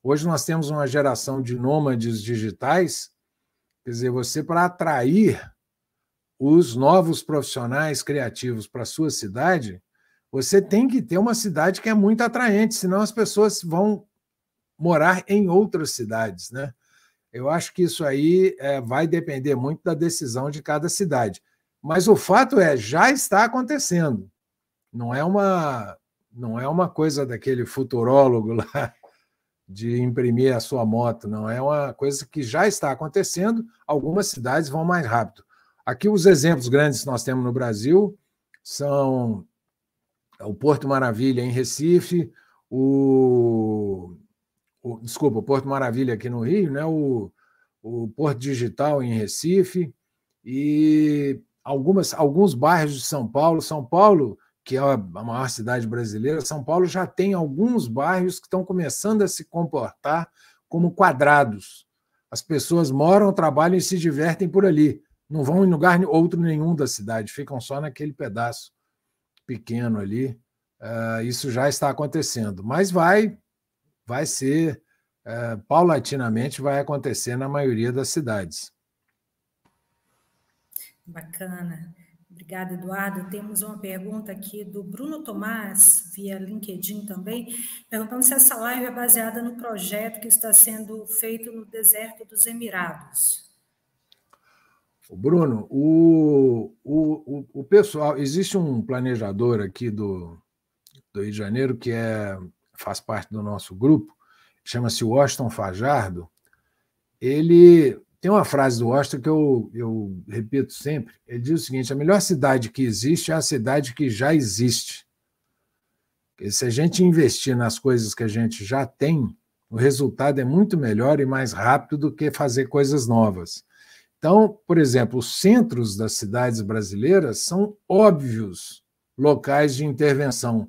Hoje nós temos uma geração de nômades digitais, quer dizer, você para atrair os novos profissionais criativos para a sua cidade, você tem que ter uma cidade que é muito atraente, senão as pessoas vão morar em outras cidades, né? Eu acho que isso aí é, vai depender muito da decisão de cada cidade. Mas o fato é, já está acontecendo. Não é uma não é uma coisa daquele futurólogo lá de imprimir a sua moto, não. É uma coisa que já está acontecendo, algumas cidades vão mais rápido. Aqui, os exemplos grandes que nós temos no Brasil são o Porto Maravilha em Recife, o, o desculpa, o Porto Maravilha aqui no Rio, né? O, o Porto Digital em Recife e algumas, alguns bairros de São Paulo. São Paulo, que é a maior cidade brasileira, São Paulo já tem alguns bairros que estão começando a se comportar como quadrados. As pessoas moram, trabalham e se divertem por ali. Não vão em lugar outro nenhum da cidade, ficam só naquele pedaço pequeno ali. Ah, isso já está acontecendo, mas vai, vai ser é, paulatinamente vai acontecer na maioria das cidades. Bacana. Obrigada, Eduardo. Temos uma pergunta aqui do Bruno Tomás, via LinkedIn também, perguntando se essa live é baseada no projeto que está sendo feito no deserto dos Emirados. Bruno, o, o, o, pessoal, existe um planejador aqui do, do Rio de Janeiro que é, faz parte do nosso grupo, chama-se Washington Fajardo. Ele tem uma frase do Washington que eu, eu repito sempre: ele diz o seguinte, a melhor cidade que existe é a cidade que já existe. Porque se a gente investir nas coisas que a gente já tem, o resultado é muito melhor e mais rápido do que fazer coisas novas. Então, por exemplo, os centros das cidades brasileiras são óbvios locais de intervenção.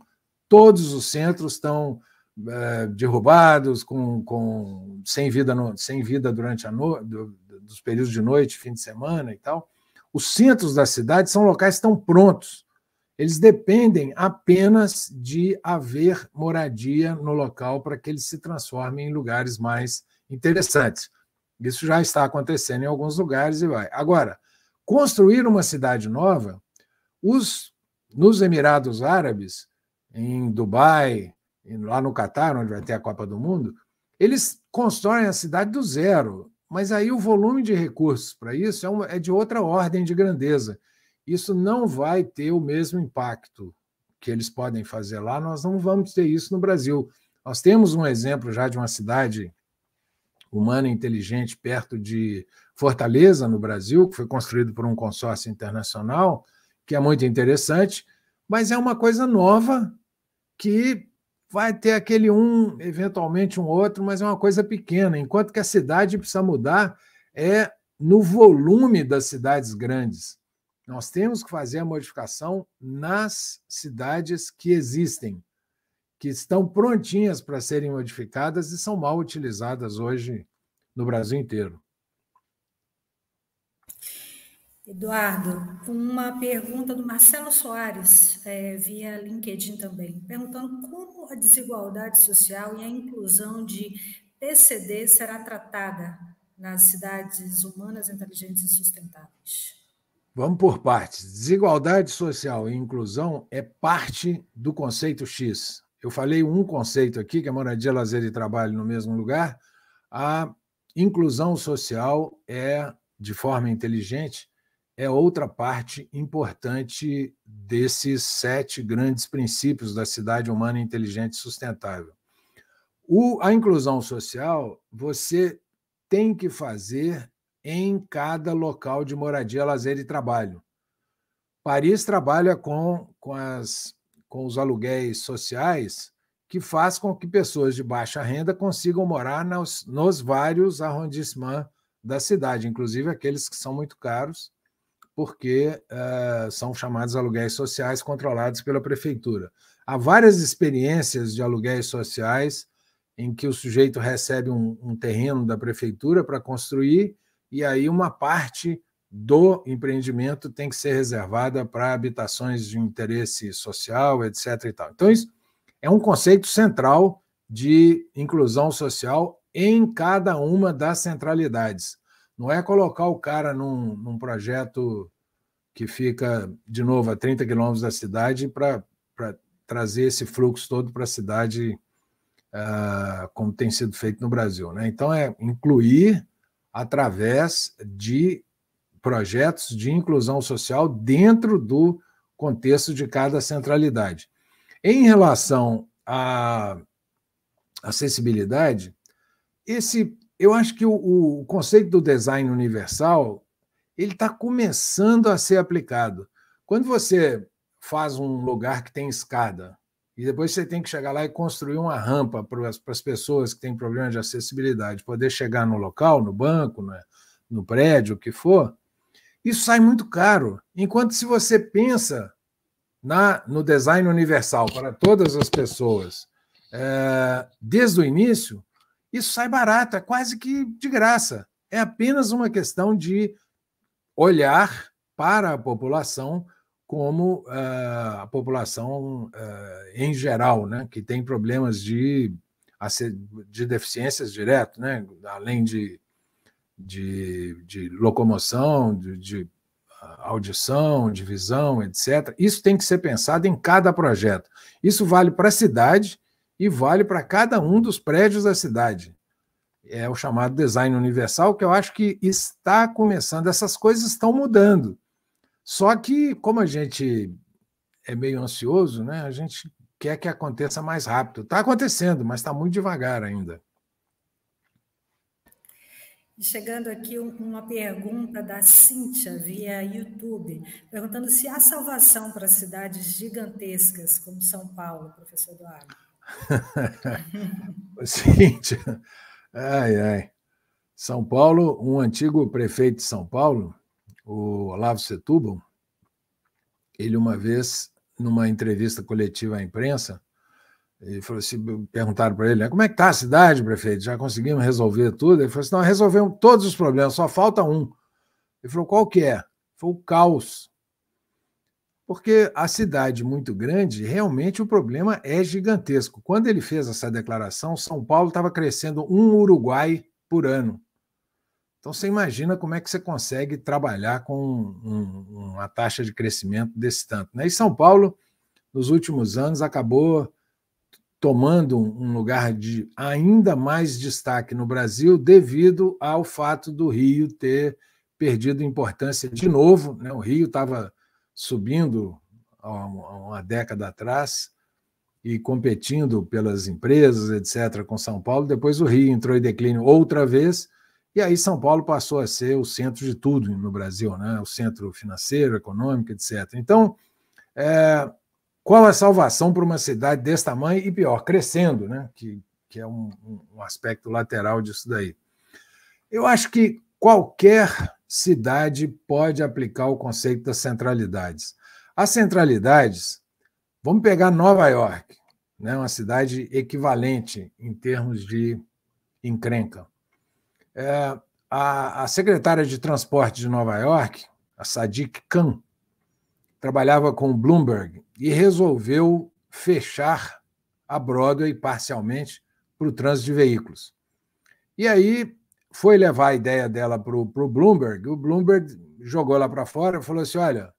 Todos os centros estão eh, derrubados, com, com, sem, vida no, sem vida durante a no, do, dos períodos de noite, fim de semana e tal. Os centros da cidade são locais que estão prontos. Eles dependem apenas de haver moradia no local para que eles se transformem em lugares mais interessantes. Isso já está acontecendo em alguns lugares e vai. Agora, construir uma cidade nova, os, nos Emirados Árabes, em Dubai, lá no Catar, onde vai ter a Copa do Mundo, eles constroem a cidade do zero, mas aí o volume de recursos para isso é, uma, é de outra ordem de grandeza. Isso não vai ter o mesmo impacto que eles podem fazer lá, nós não vamos ter isso no Brasil. Nós temos um exemplo já de uma cidade humana e inteligente perto de Fortaleza, no Brasil, que foi construído por um consórcio internacional, que é muito interessante, mas é uma coisa nova que Vai ter aquele um, eventualmente um outro, mas é uma coisa pequena. Enquanto que a cidade precisa mudar é no volume das cidades grandes. Nós temos que fazer a modificação nas cidades que existem, que estão prontinhas para serem modificadas e são mal utilizadas hoje no Brasil inteiro. Eduardo, uma pergunta do Marcelo Soares, é, via LinkedIn também, perguntando como a desigualdade social e a inclusão de PCD será tratada nas cidades humanas, inteligentes e sustentáveis. Vamos por partes. Desigualdade social e inclusão é parte do conceito X. Eu falei um conceito aqui, que é moradia, lazer e trabalho no mesmo lugar. A inclusão social é, de forma inteligente, é outra parte importante desses sete grandes princípios da cidade humana inteligente e sustentável. O, a inclusão social você tem que fazer em cada local de moradia, lazer e trabalho. Paris trabalha com, com, as, com os aluguéis sociais que faz com que pessoas de baixa renda consigam morar nos, nos vários arrondissements da cidade, inclusive aqueles que são muito caros porque uh, são chamados aluguéis sociais controlados pela prefeitura. Há várias experiências de aluguéis sociais em que o sujeito recebe um, um terreno da prefeitura para construir e aí uma parte do empreendimento tem que ser reservada para habitações de interesse social, etc. E tal. Então, isso é um conceito central de inclusão social em cada uma das centralidades. Não é colocar o cara num, num projeto que fica, de novo, a 30 quilômetros da cidade para trazer esse fluxo todo para a cidade uh, como tem sido feito no Brasil. Né? Então, é incluir através de projetos de inclusão social dentro do contexto de cada centralidade. Em relação à acessibilidade, esse eu acho que o, o conceito do design universal ele está começando a ser aplicado. Quando você faz um lugar que tem escada e depois você tem que chegar lá e construir uma rampa para as pessoas que têm problemas de acessibilidade poder chegar no local, no banco, né, no prédio, o que for, isso sai muito caro. Enquanto se você pensa na, no design universal para todas as pessoas é, desde o início, isso sai barato, é quase que de graça. É apenas uma questão de olhar para a população como uh, a população uh, em geral, né, que tem problemas de, de deficiências direto, né, além de, de, de locomoção, de, de audição, etc. Isso tem que ser pensado em cada projeto. Isso vale para a cidade e vale para cada um dos prédios da cidade. É o chamado design universal, que eu acho que está começando. Essas coisas estão mudando. Só que, como a gente é meio ansioso, né, a gente quer que aconteça mais rápido. Está acontecendo, mas está muito devagar ainda. Chegando aqui uma pergunta da Cíntia via YouTube, perguntando se há salvação para cidades gigantescas como São Paulo, professor Eduardo seguinte ai, ai. São Paulo, um antigo prefeito de São Paulo, o Olavo Setúbal, ele uma vez, numa entrevista coletiva à imprensa, ele falou assim, perguntaram para ele, né, como é que está a cidade, prefeito? Já conseguimos resolver tudo? Ele falou assim, não, resolvemos todos os problemas, só falta um. Ele falou, qual que é? Foi o caos. Porque a cidade muito grande, realmente o problema é gigantesco. Quando ele fez essa declaração, São Paulo estava crescendo um Uruguai por ano. Então você imagina como é que você consegue trabalhar com um, uma taxa de crescimento desse tanto. Né? E São Paulo, nos últimos anos, acabou tomando um lugar de ainda mais destaque no Brasil devido ao fato do Rio ter perdido importância de novo. Né? O Rio estava subindo há uma década atrás e competindo pelas empresas, etc., com São Paulo. Depois o Rio entrou em declínio outra vez, e aí São Paulo passou a ser o centro de tudo no Brasil, né? o centro financeiro, econômico, etc. Então, é, qual a salvação para uma cidade desse tamanho e pior, crescendo, né? que, que é um, um aspecto lateral disso daí? Eu acho que qualquer cidade pode aplicar o conceito das centralidades. As centralidades, vamos pegar Nova York, né, uma cidade equivalente em termos de encrenca. É, a, a, secretária de transporte de Nova York, a Sadiq Khan, trabalhava com o Bloomberg e resolveu fechar a Broadway parcialmente para o trânsito de veículos. E aí foi levar a ideia dela para o Bloomberg, o Bloomberg jogou lá para fora e falou assim: olha,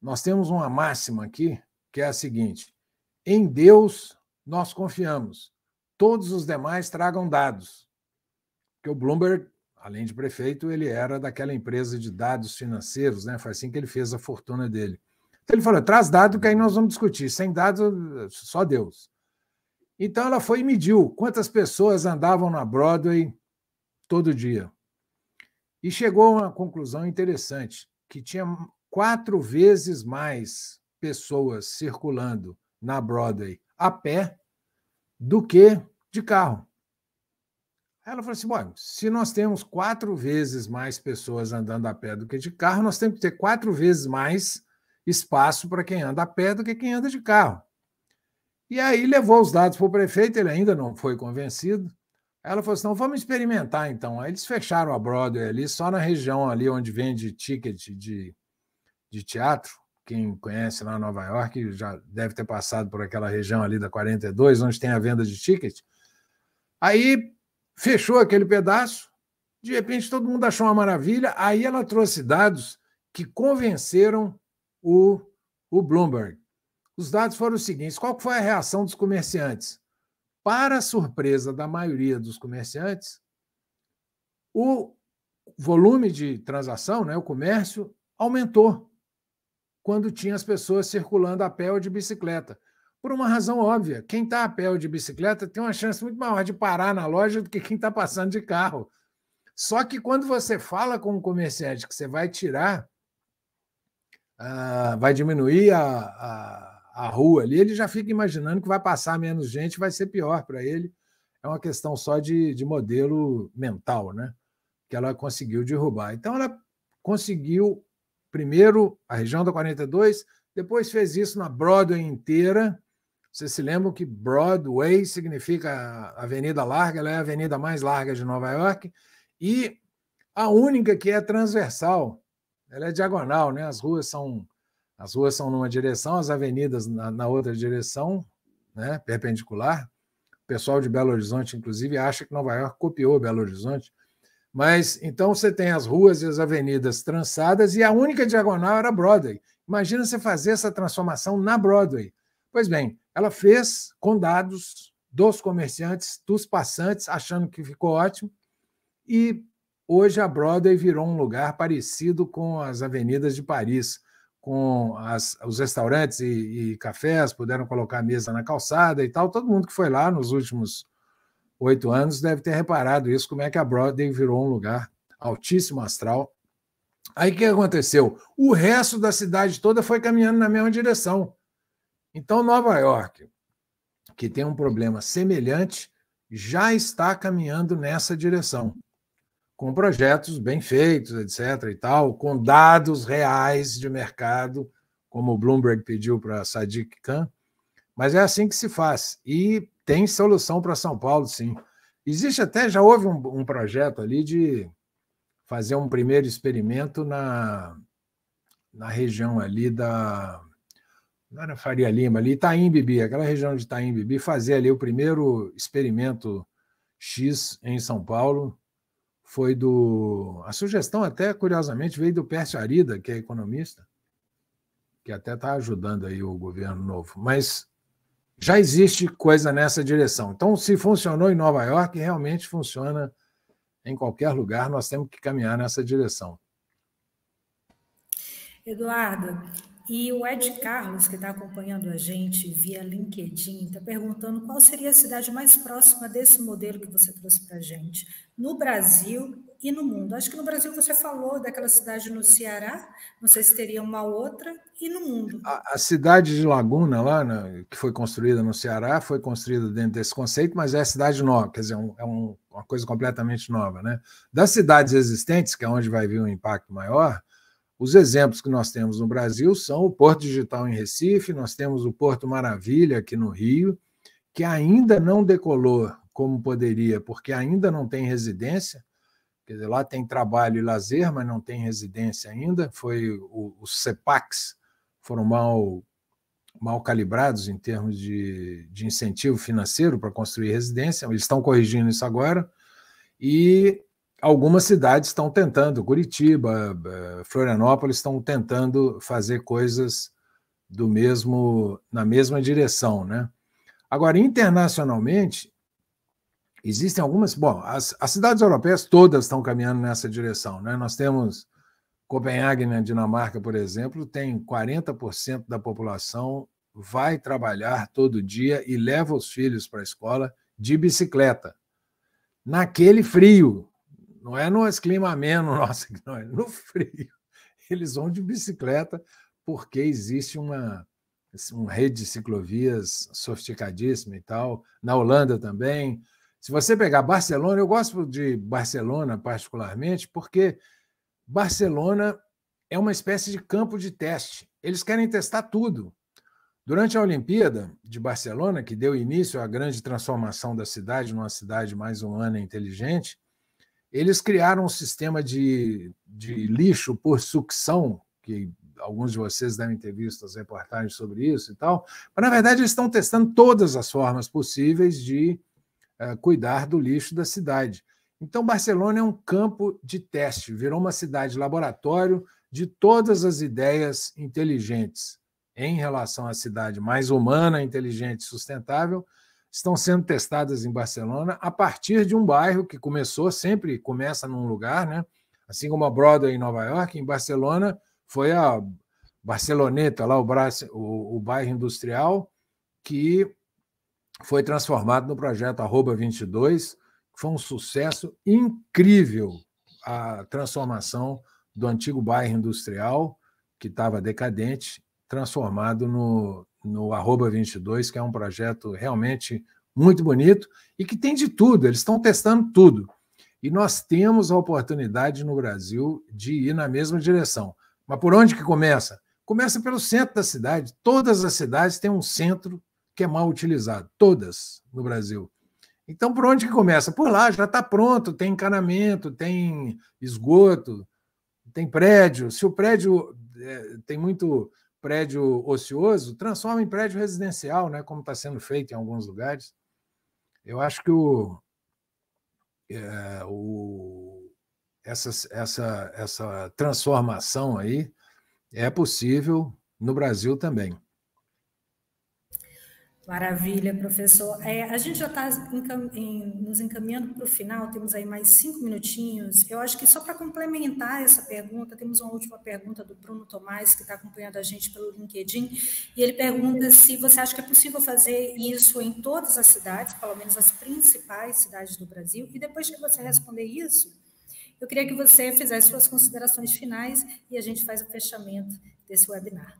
nós temos uma máxima aqui que é a seguinte: em Deus nós confiamos, todos os demais tragam dados. Porque o Bloomberg, além de prefeito, ele era daquela empresa de dados financeiros, né? Foi assim que ele fez a fortuna dele. Então ele falou: traz dado que aí nós vamos discutir. Sem dado, só Deus. Então ela foi e mediu quantas pessoas andavam na Broadway todo dia. E chegou a uma conclusão interessante, que tinha quatro vezes mais pessoas circulando na Broadway a pé do que de carro. Ela falou assim: bom, se nós temos quatro vezes mais pessoas andando a pé do que de carro, nós temos que ter quatro vezes mais espaço para quem anda a pé do que quem anda de carro. E aí levou os dados para o prefeito, ele ainda não foi convencido, ela falou assim: não, vamos experimentar então. Aí eles fecharam a Broadway ali, só na região ali onde vende ticket de, de teatro. Quem conhece lá Nova York já deve ter passado por aquela região ali da 42, onde tem a venda de ticket. Aí fechou aquele pedaço, de repente todo mundo achou uma maravilha. Aí ela trouxe dados que convenceram o, o Bloomberg. Os dados foram os seguintes: qual foi a reação dos comerciantes? Para surpresa da maioria dos comerciantes, o volume de transação, né, o comércio, aumentou quando tinha as pessoas circulando a pé ou de bicicleta. Por uma razão óbvia, quem está a pé ou de bicicleta tem uma chance muito maior de parar na loja do que quem está passando de carro. Só que quando você fala com um comerciante que você vai tirar, uh, vai diminuir a, a a rua ali, ele já fica imaginando que vai passar menos gente, vai ser pior para ele. É uma questão só de, de modelo mental, né? Que ela conseguiu derrubar. Então, ela conseguiu primeiro a região da 42, depois fez isso na Broadway inteira. você se lembra que Broadway significa avenida larga, ela é a avenida mais larga de Nova York e a única que é transversal. Ela é diagonal, né? As ruas são as ruas são numa direção, as avenidas na, na outra direção, né, perpendicular. O pessoal de Belo Horizonte, inclusive, acha que Nova York copiou Belo Horizonte. Mas então você tem as ruas e as avenidas trançadas e a única diagonal era Broadway. Imagina você fazer essa transformação na Broadway. Pois bem, ela fez com dados dos comerciantes, dos passantes, achando que ficou ótimo. E hoje a Broadway virou um lugar parecido com as avenidas de Paris com as, os restaurantes e, e, cafés, puderam colocar a mesa na calçada e tal. Todo mundo que foi lá nos últimos oito anos deve ter reparado isso, como é que a Broadway virou um lugar altíssimo astral. Aí o que aconteceu? O resto da cidade toda foi caminhando na mesma direção. Então, Nova York, que tem um problema semelhante, já está caminhando nessa direção com projetos bem feitos, etc. e tal, com dados reais de mercado, como o Bloomberg pediu para Sadiq Khan. Mas é assim que se faz. E tem solução para São Paulo, sim. Existe até, já houve um, um, projeto ali de fazer um primeiro experimento na, na região ali da. Não era Faria Lima, ali, Itaim Bibi, aquela região de Itaim Bibi, fazer ali o primeiro experimento X em São Paulo foi do. A sugestão, até curiosamente, veio do Pércio Arida, que é economista, que até está ajudando aí o governo novo. Mas já existe coisa nessa direção. Então, se funcionou em Nova York, realmente funciona em qualquer lugar, nós temos que caminhar nessa direção. Eduardo, e o Ed Carlos, que está acompanhando a gente via LinkedIn, está perguntando qual seria a cidade mais próxima desse modelo que você trouxe para a gente, no Brasil e no mundo. Acho que no Brasil você falou daquela cidade no Ceará, não sei se teria uma outra, e no mundo. A, a cidade de Laguna, lá, né, que foi construída no Ceará, foi construída dentro desse conceito, mas é a cidade nova, quer dizer, é um, é um, uma coisa completamente nova. Né? Das cidades existentes, que é onde vai vir um impacto maior, os exemplos que nós temos no Brasil são o Porto Digital em Recife, nós temos o Porto Maravilha aqui no Rio, que ainda não decolou como poderia, porque ainda não tem residência. Quer dizer, lá tem trabalho e lazer, mas não tem residência ainda. Foi os CEPACs foram mal mal calibrados em termos de, de incentivo financeiro para construir residência. Eles estão corrigindo isso agora. E algumas cidades estão tentando, Curitiba, eh, Florianópolis estão tentando fazer coisas do mesmo na mesma direção, né? Agora internacionalmente existem algumas, bom, as, as cidades europeias todas estão caminhando nessa direção, né? Nós temos Copenhague na né, Dinamarca, por exemplo, tem 40% da população vai trabalhar todo dia e leva os filhos para a escola de bicicleta. Naquele frio, não é no clima ameno nosso, não, é no frio. Eles vão de bicicleta porque existe uma, uma rede de ciclovias sofisticadíssima e tal. Na Holanda também. Se você pegar Barcelona, eu gosto de Barcelona particularmente, porque Barcelona é uma espécie de campo de teste. Eles querem testar tudo. Durante a Olimpíada de Barcelona, que deu início à grande transformação da cidade numa cidade mais humana e inteligente, eles criaram um sistema de, de lixo por sucção, que alguns de vocês devem ter visto as reportagens sobre isso e tal, mas na verdade eles estão testando todas as formas possíveis de eh, cuidar do lixo da cidade. Então, Barcelona é um campo de teste, virou uma cidade laboratório de todas as ideias inteligentes em relação à cidade mais humana, inteligente, sustentável estão sendo testadas em Barcelona a partir de um bairro que começou, sempre começa num lugar, né? Assim como a Broadway em Nova York, em Barcelona foi a Barceloneta, lá o, braço, o, o bairro industrial, que foi transformado no projeto Arroba 22, foi um sucesso incrível a transformação do antigo bairro industrial, que estava decadente, transformado no no arroba 22, que é um projeto realmente muito bonito e que tem de tudo, eles estão testando tudo. E nós temos a oportunidade no Brasil de ir na mesma direção. Mas por onde que começa? Começa pelo centro da cidade. Todas as cidades têm um centro que é mal utilizado, todas no Brasil. Então, por onde que começa? Por lá, já está pronto, tem encanamento, tem esgoto, tem prédio. Se o prédio é, tem muito prédio ocioso, transforma em prédio residencial, né, como está sendo feito em alguns lugares. Eu acho que o, é, o, essa, essa, essa transformação aí é possível no Brasil também. Maravilha, professor. É, a gente já está encam nos encaminhando para o final, temos aí mais cinco minutinhos. Eu acho que só para complementar essa pergunta, temos uma última pergunta do Bruno Tomás, que está acompanhando a gente pelo LinkedIn, e ele pergunta se você acha que é possível fazer isso em todas as cidades, pelo menos as principais cidades do Brasil, e depois que você responder isso, eu queria que você fizesse suas considerações finais e a gente faz o fechamento desse webinar.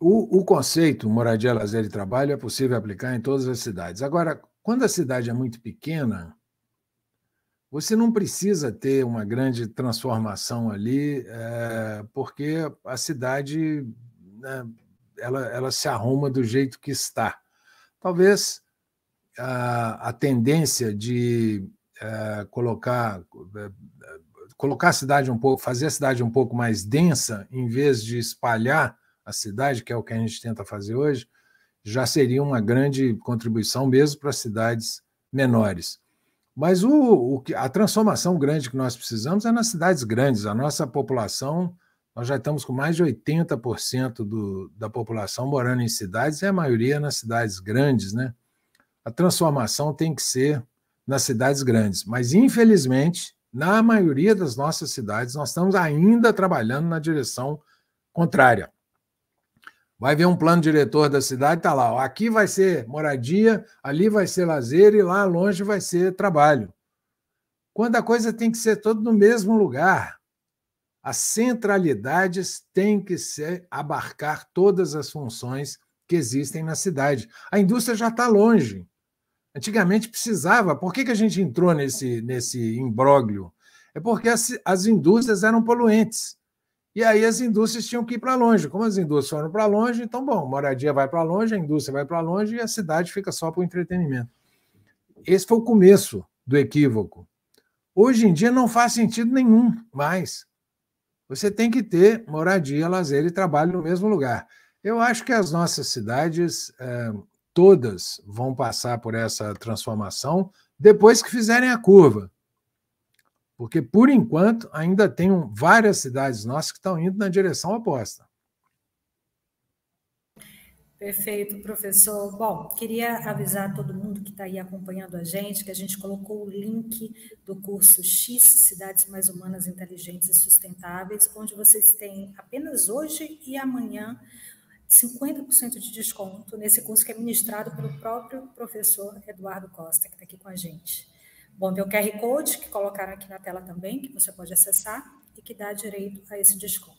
O, o conceito moradia, lazer e trabalho é possível aplicar em todas as cidades. Agora, quando a cidade é muito pequena, você não precisa ter uma grande transformação ali, é, porque a cidade né, ela, ela se arruma do jeito que está. Talvez a, a tendência de é, colocar eh, colocar a cidade um pouco, fazer a cidade um pouco mais densa, em vez de espalhar a cidade, que é o que a gente tenta fazer hoje, já seria uma grande contribuição mesmo para cidades menores. Mas o, o, a transformação grande que nós precisamos é nas cidades grandes. A nossa população, nós já estamos com mais de 80% do, da população morando em cidades e a maioria nas cidades grandes. Né? A transformação tem que ser nas cidades grandes. Mas, infelizmente, na maioria das nossas cidades, nós estamos ainda trabalhando na direção contrária. Vai ver um plano diretor da cidade, tá lá, ó, aqui vai ser moradia, ali vai ser lazer e lá longe vai ser trabalho. Quando a coisa tem que ser toda no mesmo lugar, as centralidades têm que ser abarcar todas as funções que existem na cidade. A indústria já está longe. Antigamente precisava. Por que, que a gente entrou nesse, nesse imbróglio? É porque as, as indústrias eram poluentes. E aí as indústrias tinham que ir para longe. Como as indústrias foram para longe, então, bom, moradia vai para longe, a indústria vai para longe e a cidade fica só para o entretenimento. Esse foi o começo do equívoco. Hoje em dia não faz sentido nenhum mais. Você tem que ter moradia, lazer e trabalho no mesmo lugar. Eu acho que as nossas cidades eh, todas vão passar por essa transformação depois que fizerem a curva. Porque, por enquanto, ainda tem várias cidades nossas que estão indo na direção oposta. Perfeito, professor. Bom, queria avisar todo mundo que está aí acompanhando a gente que a gente colocou o link do curso X Cidades Mais Humanas, Inteligentes e Sustentáveis, onde vocês têm apenas hoje e amanhã 50% de desconto nesse curso que é ministrado pelo próprio professor Eduardo Costa, que está aqui com a gente. Bom, tem o QR Code que colocaram aqui na tela também, que você pode acessar e que dá direito a esse desconto.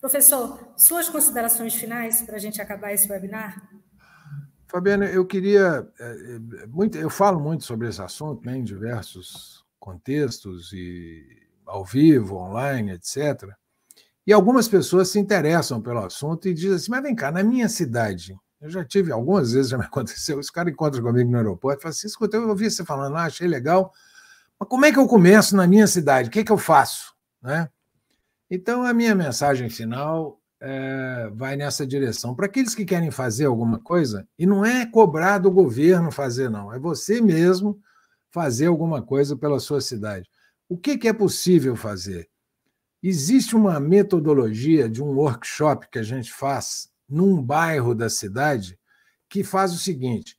Professor, suas considerações finais para a gente acabar esse webinar? Fabiana, eu queria. É, é, muito, eu falo muito sobre esse assunto né, em diversos contextos, e ao vivo, online, etc. E algumas pessoas se interessam pelo assunto e dizem assim: mas vem cá, na minha cidade, eu já tive, algumas vezes já me aconteceu, os cara encontram comigo no aeroporto e falam assim, escuta, eu ouvi você falando, ah, achei legal, mas como é que eu começo na minha cidade? O que, é que eu faço? Né? Então, a minha mensagem final é, vai nessa direção. Para aqueles que querem fazer alguma coisa, e não é cobrar do governo fazer, não, é você mesmo fazer alguma coisa pela sua cidade. O que, que é possível fazer? Existe uma metodologia de um workshop que a gente faz num bairro da cidade que faz o seguinte: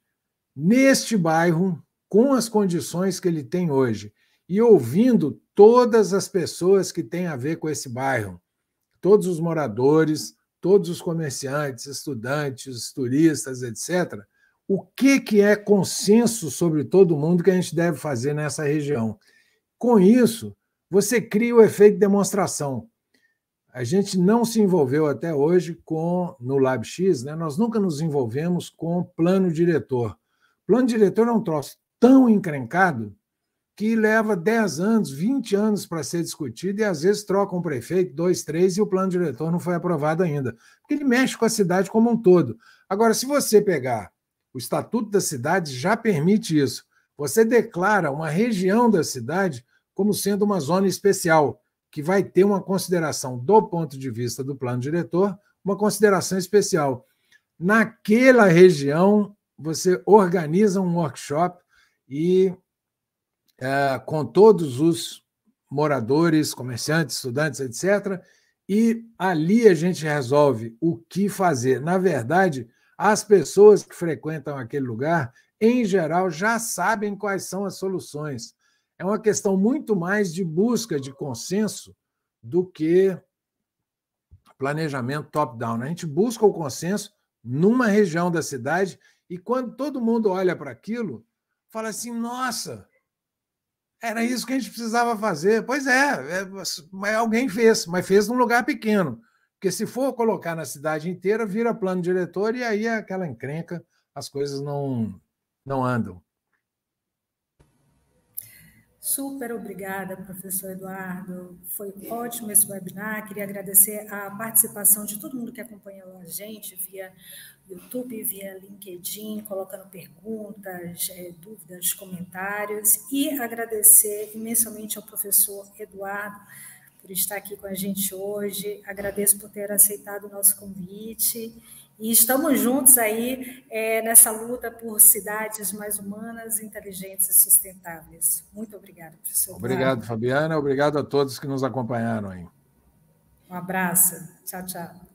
neste bairro, com as condições que ele tem hoje, e ouvindo todas as pessoas que têm a ver com esse bairro, todos os moradores, todos os comerciantes, estudantes, turistas, etc., o que, que é consenso sobre todo mundo que a gente deve fazer nessa região? Com isso, você cria o efeito demonstração a gente não se envolveu até hoje com, no LabX, né, nós nunca nos envolvemos com plano diretor. Plano diretor é um troço tão encrencado que leva 10 anos, 20 anos para ser discutido e às vezes troca um prefeito, dois, três, e o plano diretor não foi aprovado ainda. Porque ele mexe com a cidade como um todo. Agora, se você pegar o Estatuto da Cidade, já permite isso. Você declara uma região da cidade como sendo uma zona especial que vai ter uma consideração, do ponto de vista do plano diretor, uma consideração especial. Naquela região, você organiza um workshop e é, com todos os moradores, comerciantes, estudantes, etc. E ali a gente resolve o que fazer. Na verdade, as pessoas que frequentam aquele lugar, em geral, já sabem quais são as soluções é uma questão muito mais de busca de consenso do que planejamento top-down. Né? A gente busca o consenso numa região da cidade e quando todo mundo olha para aquilo, fala assim: nossa, era isso que a gente precisava fazer. Pois é, é mas alguém fez, mas fez num lugar pequeno. Porque se for colocar na cidade inteira, vira plano diretor e aí é aquela encrenca, as coisas não, não andam. Super obrigada, professor Eduardo. Foi ótimo esse webinar. Queria agradecer a participação de todo mundo que acompanhou a gente via YouTube, via LinkedIn, colocando perguntas, eh, dúvidas, comentários. E agradecer imensamente ao professor Eduardo por estar aqui com a gente hoje. Agradeço por ter aceitado o nosso convite e estamos juntos aí é, nessa luta por cidades mais humanas, inteligentes e sustentáveis. Muito obrigada, professor. Obrigado, Fabiana. Obrigado a todos que nos acompanharam aí. Um abraço. Tchau, tchau.